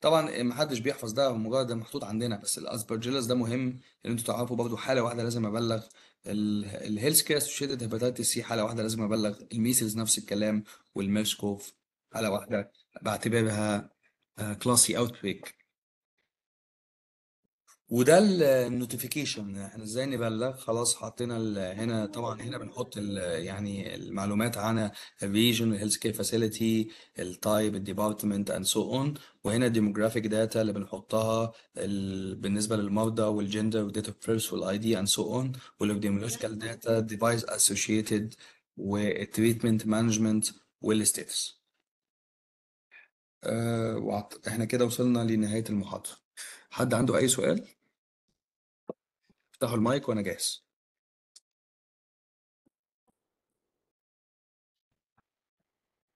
طبعا محدش بيحفظ ده مجرد ده محطوط عندنا بس الاسبرجيلس ده مهم ان انتوا تعرفوا برضو حاله واحده لازم ابلغ الهيلث كيرس شدد هيباتيتس سي حاله واحده لازم ابلغ الميسلز نفس الكلام والميرسكوف حاله واحده بعتبرها كلاسي اوت بريك وده النوتيفيكيشن احنا ازاي نبلغ خلاص حطينا هنا طبعا هنا بنحط يعني المعلومات عن الريجن الهيلث كير فاسيلتي التايب الديبارتمنت اند سو اون وهنا الديموغرافيك داتا اللي بنحطها ال- بالنسبه للمرضى والجندر وديت اوف بيرث والاي دي اند سو اون والابديمولوجيكال داتا ديفايس اسوشيتد والتريتمنت مانجمنت والستاتس آه، احنا كده وصلنا لنهايه المحاضره حد عنده أي سؤال؟ افتحوا المايك وأنا جاهز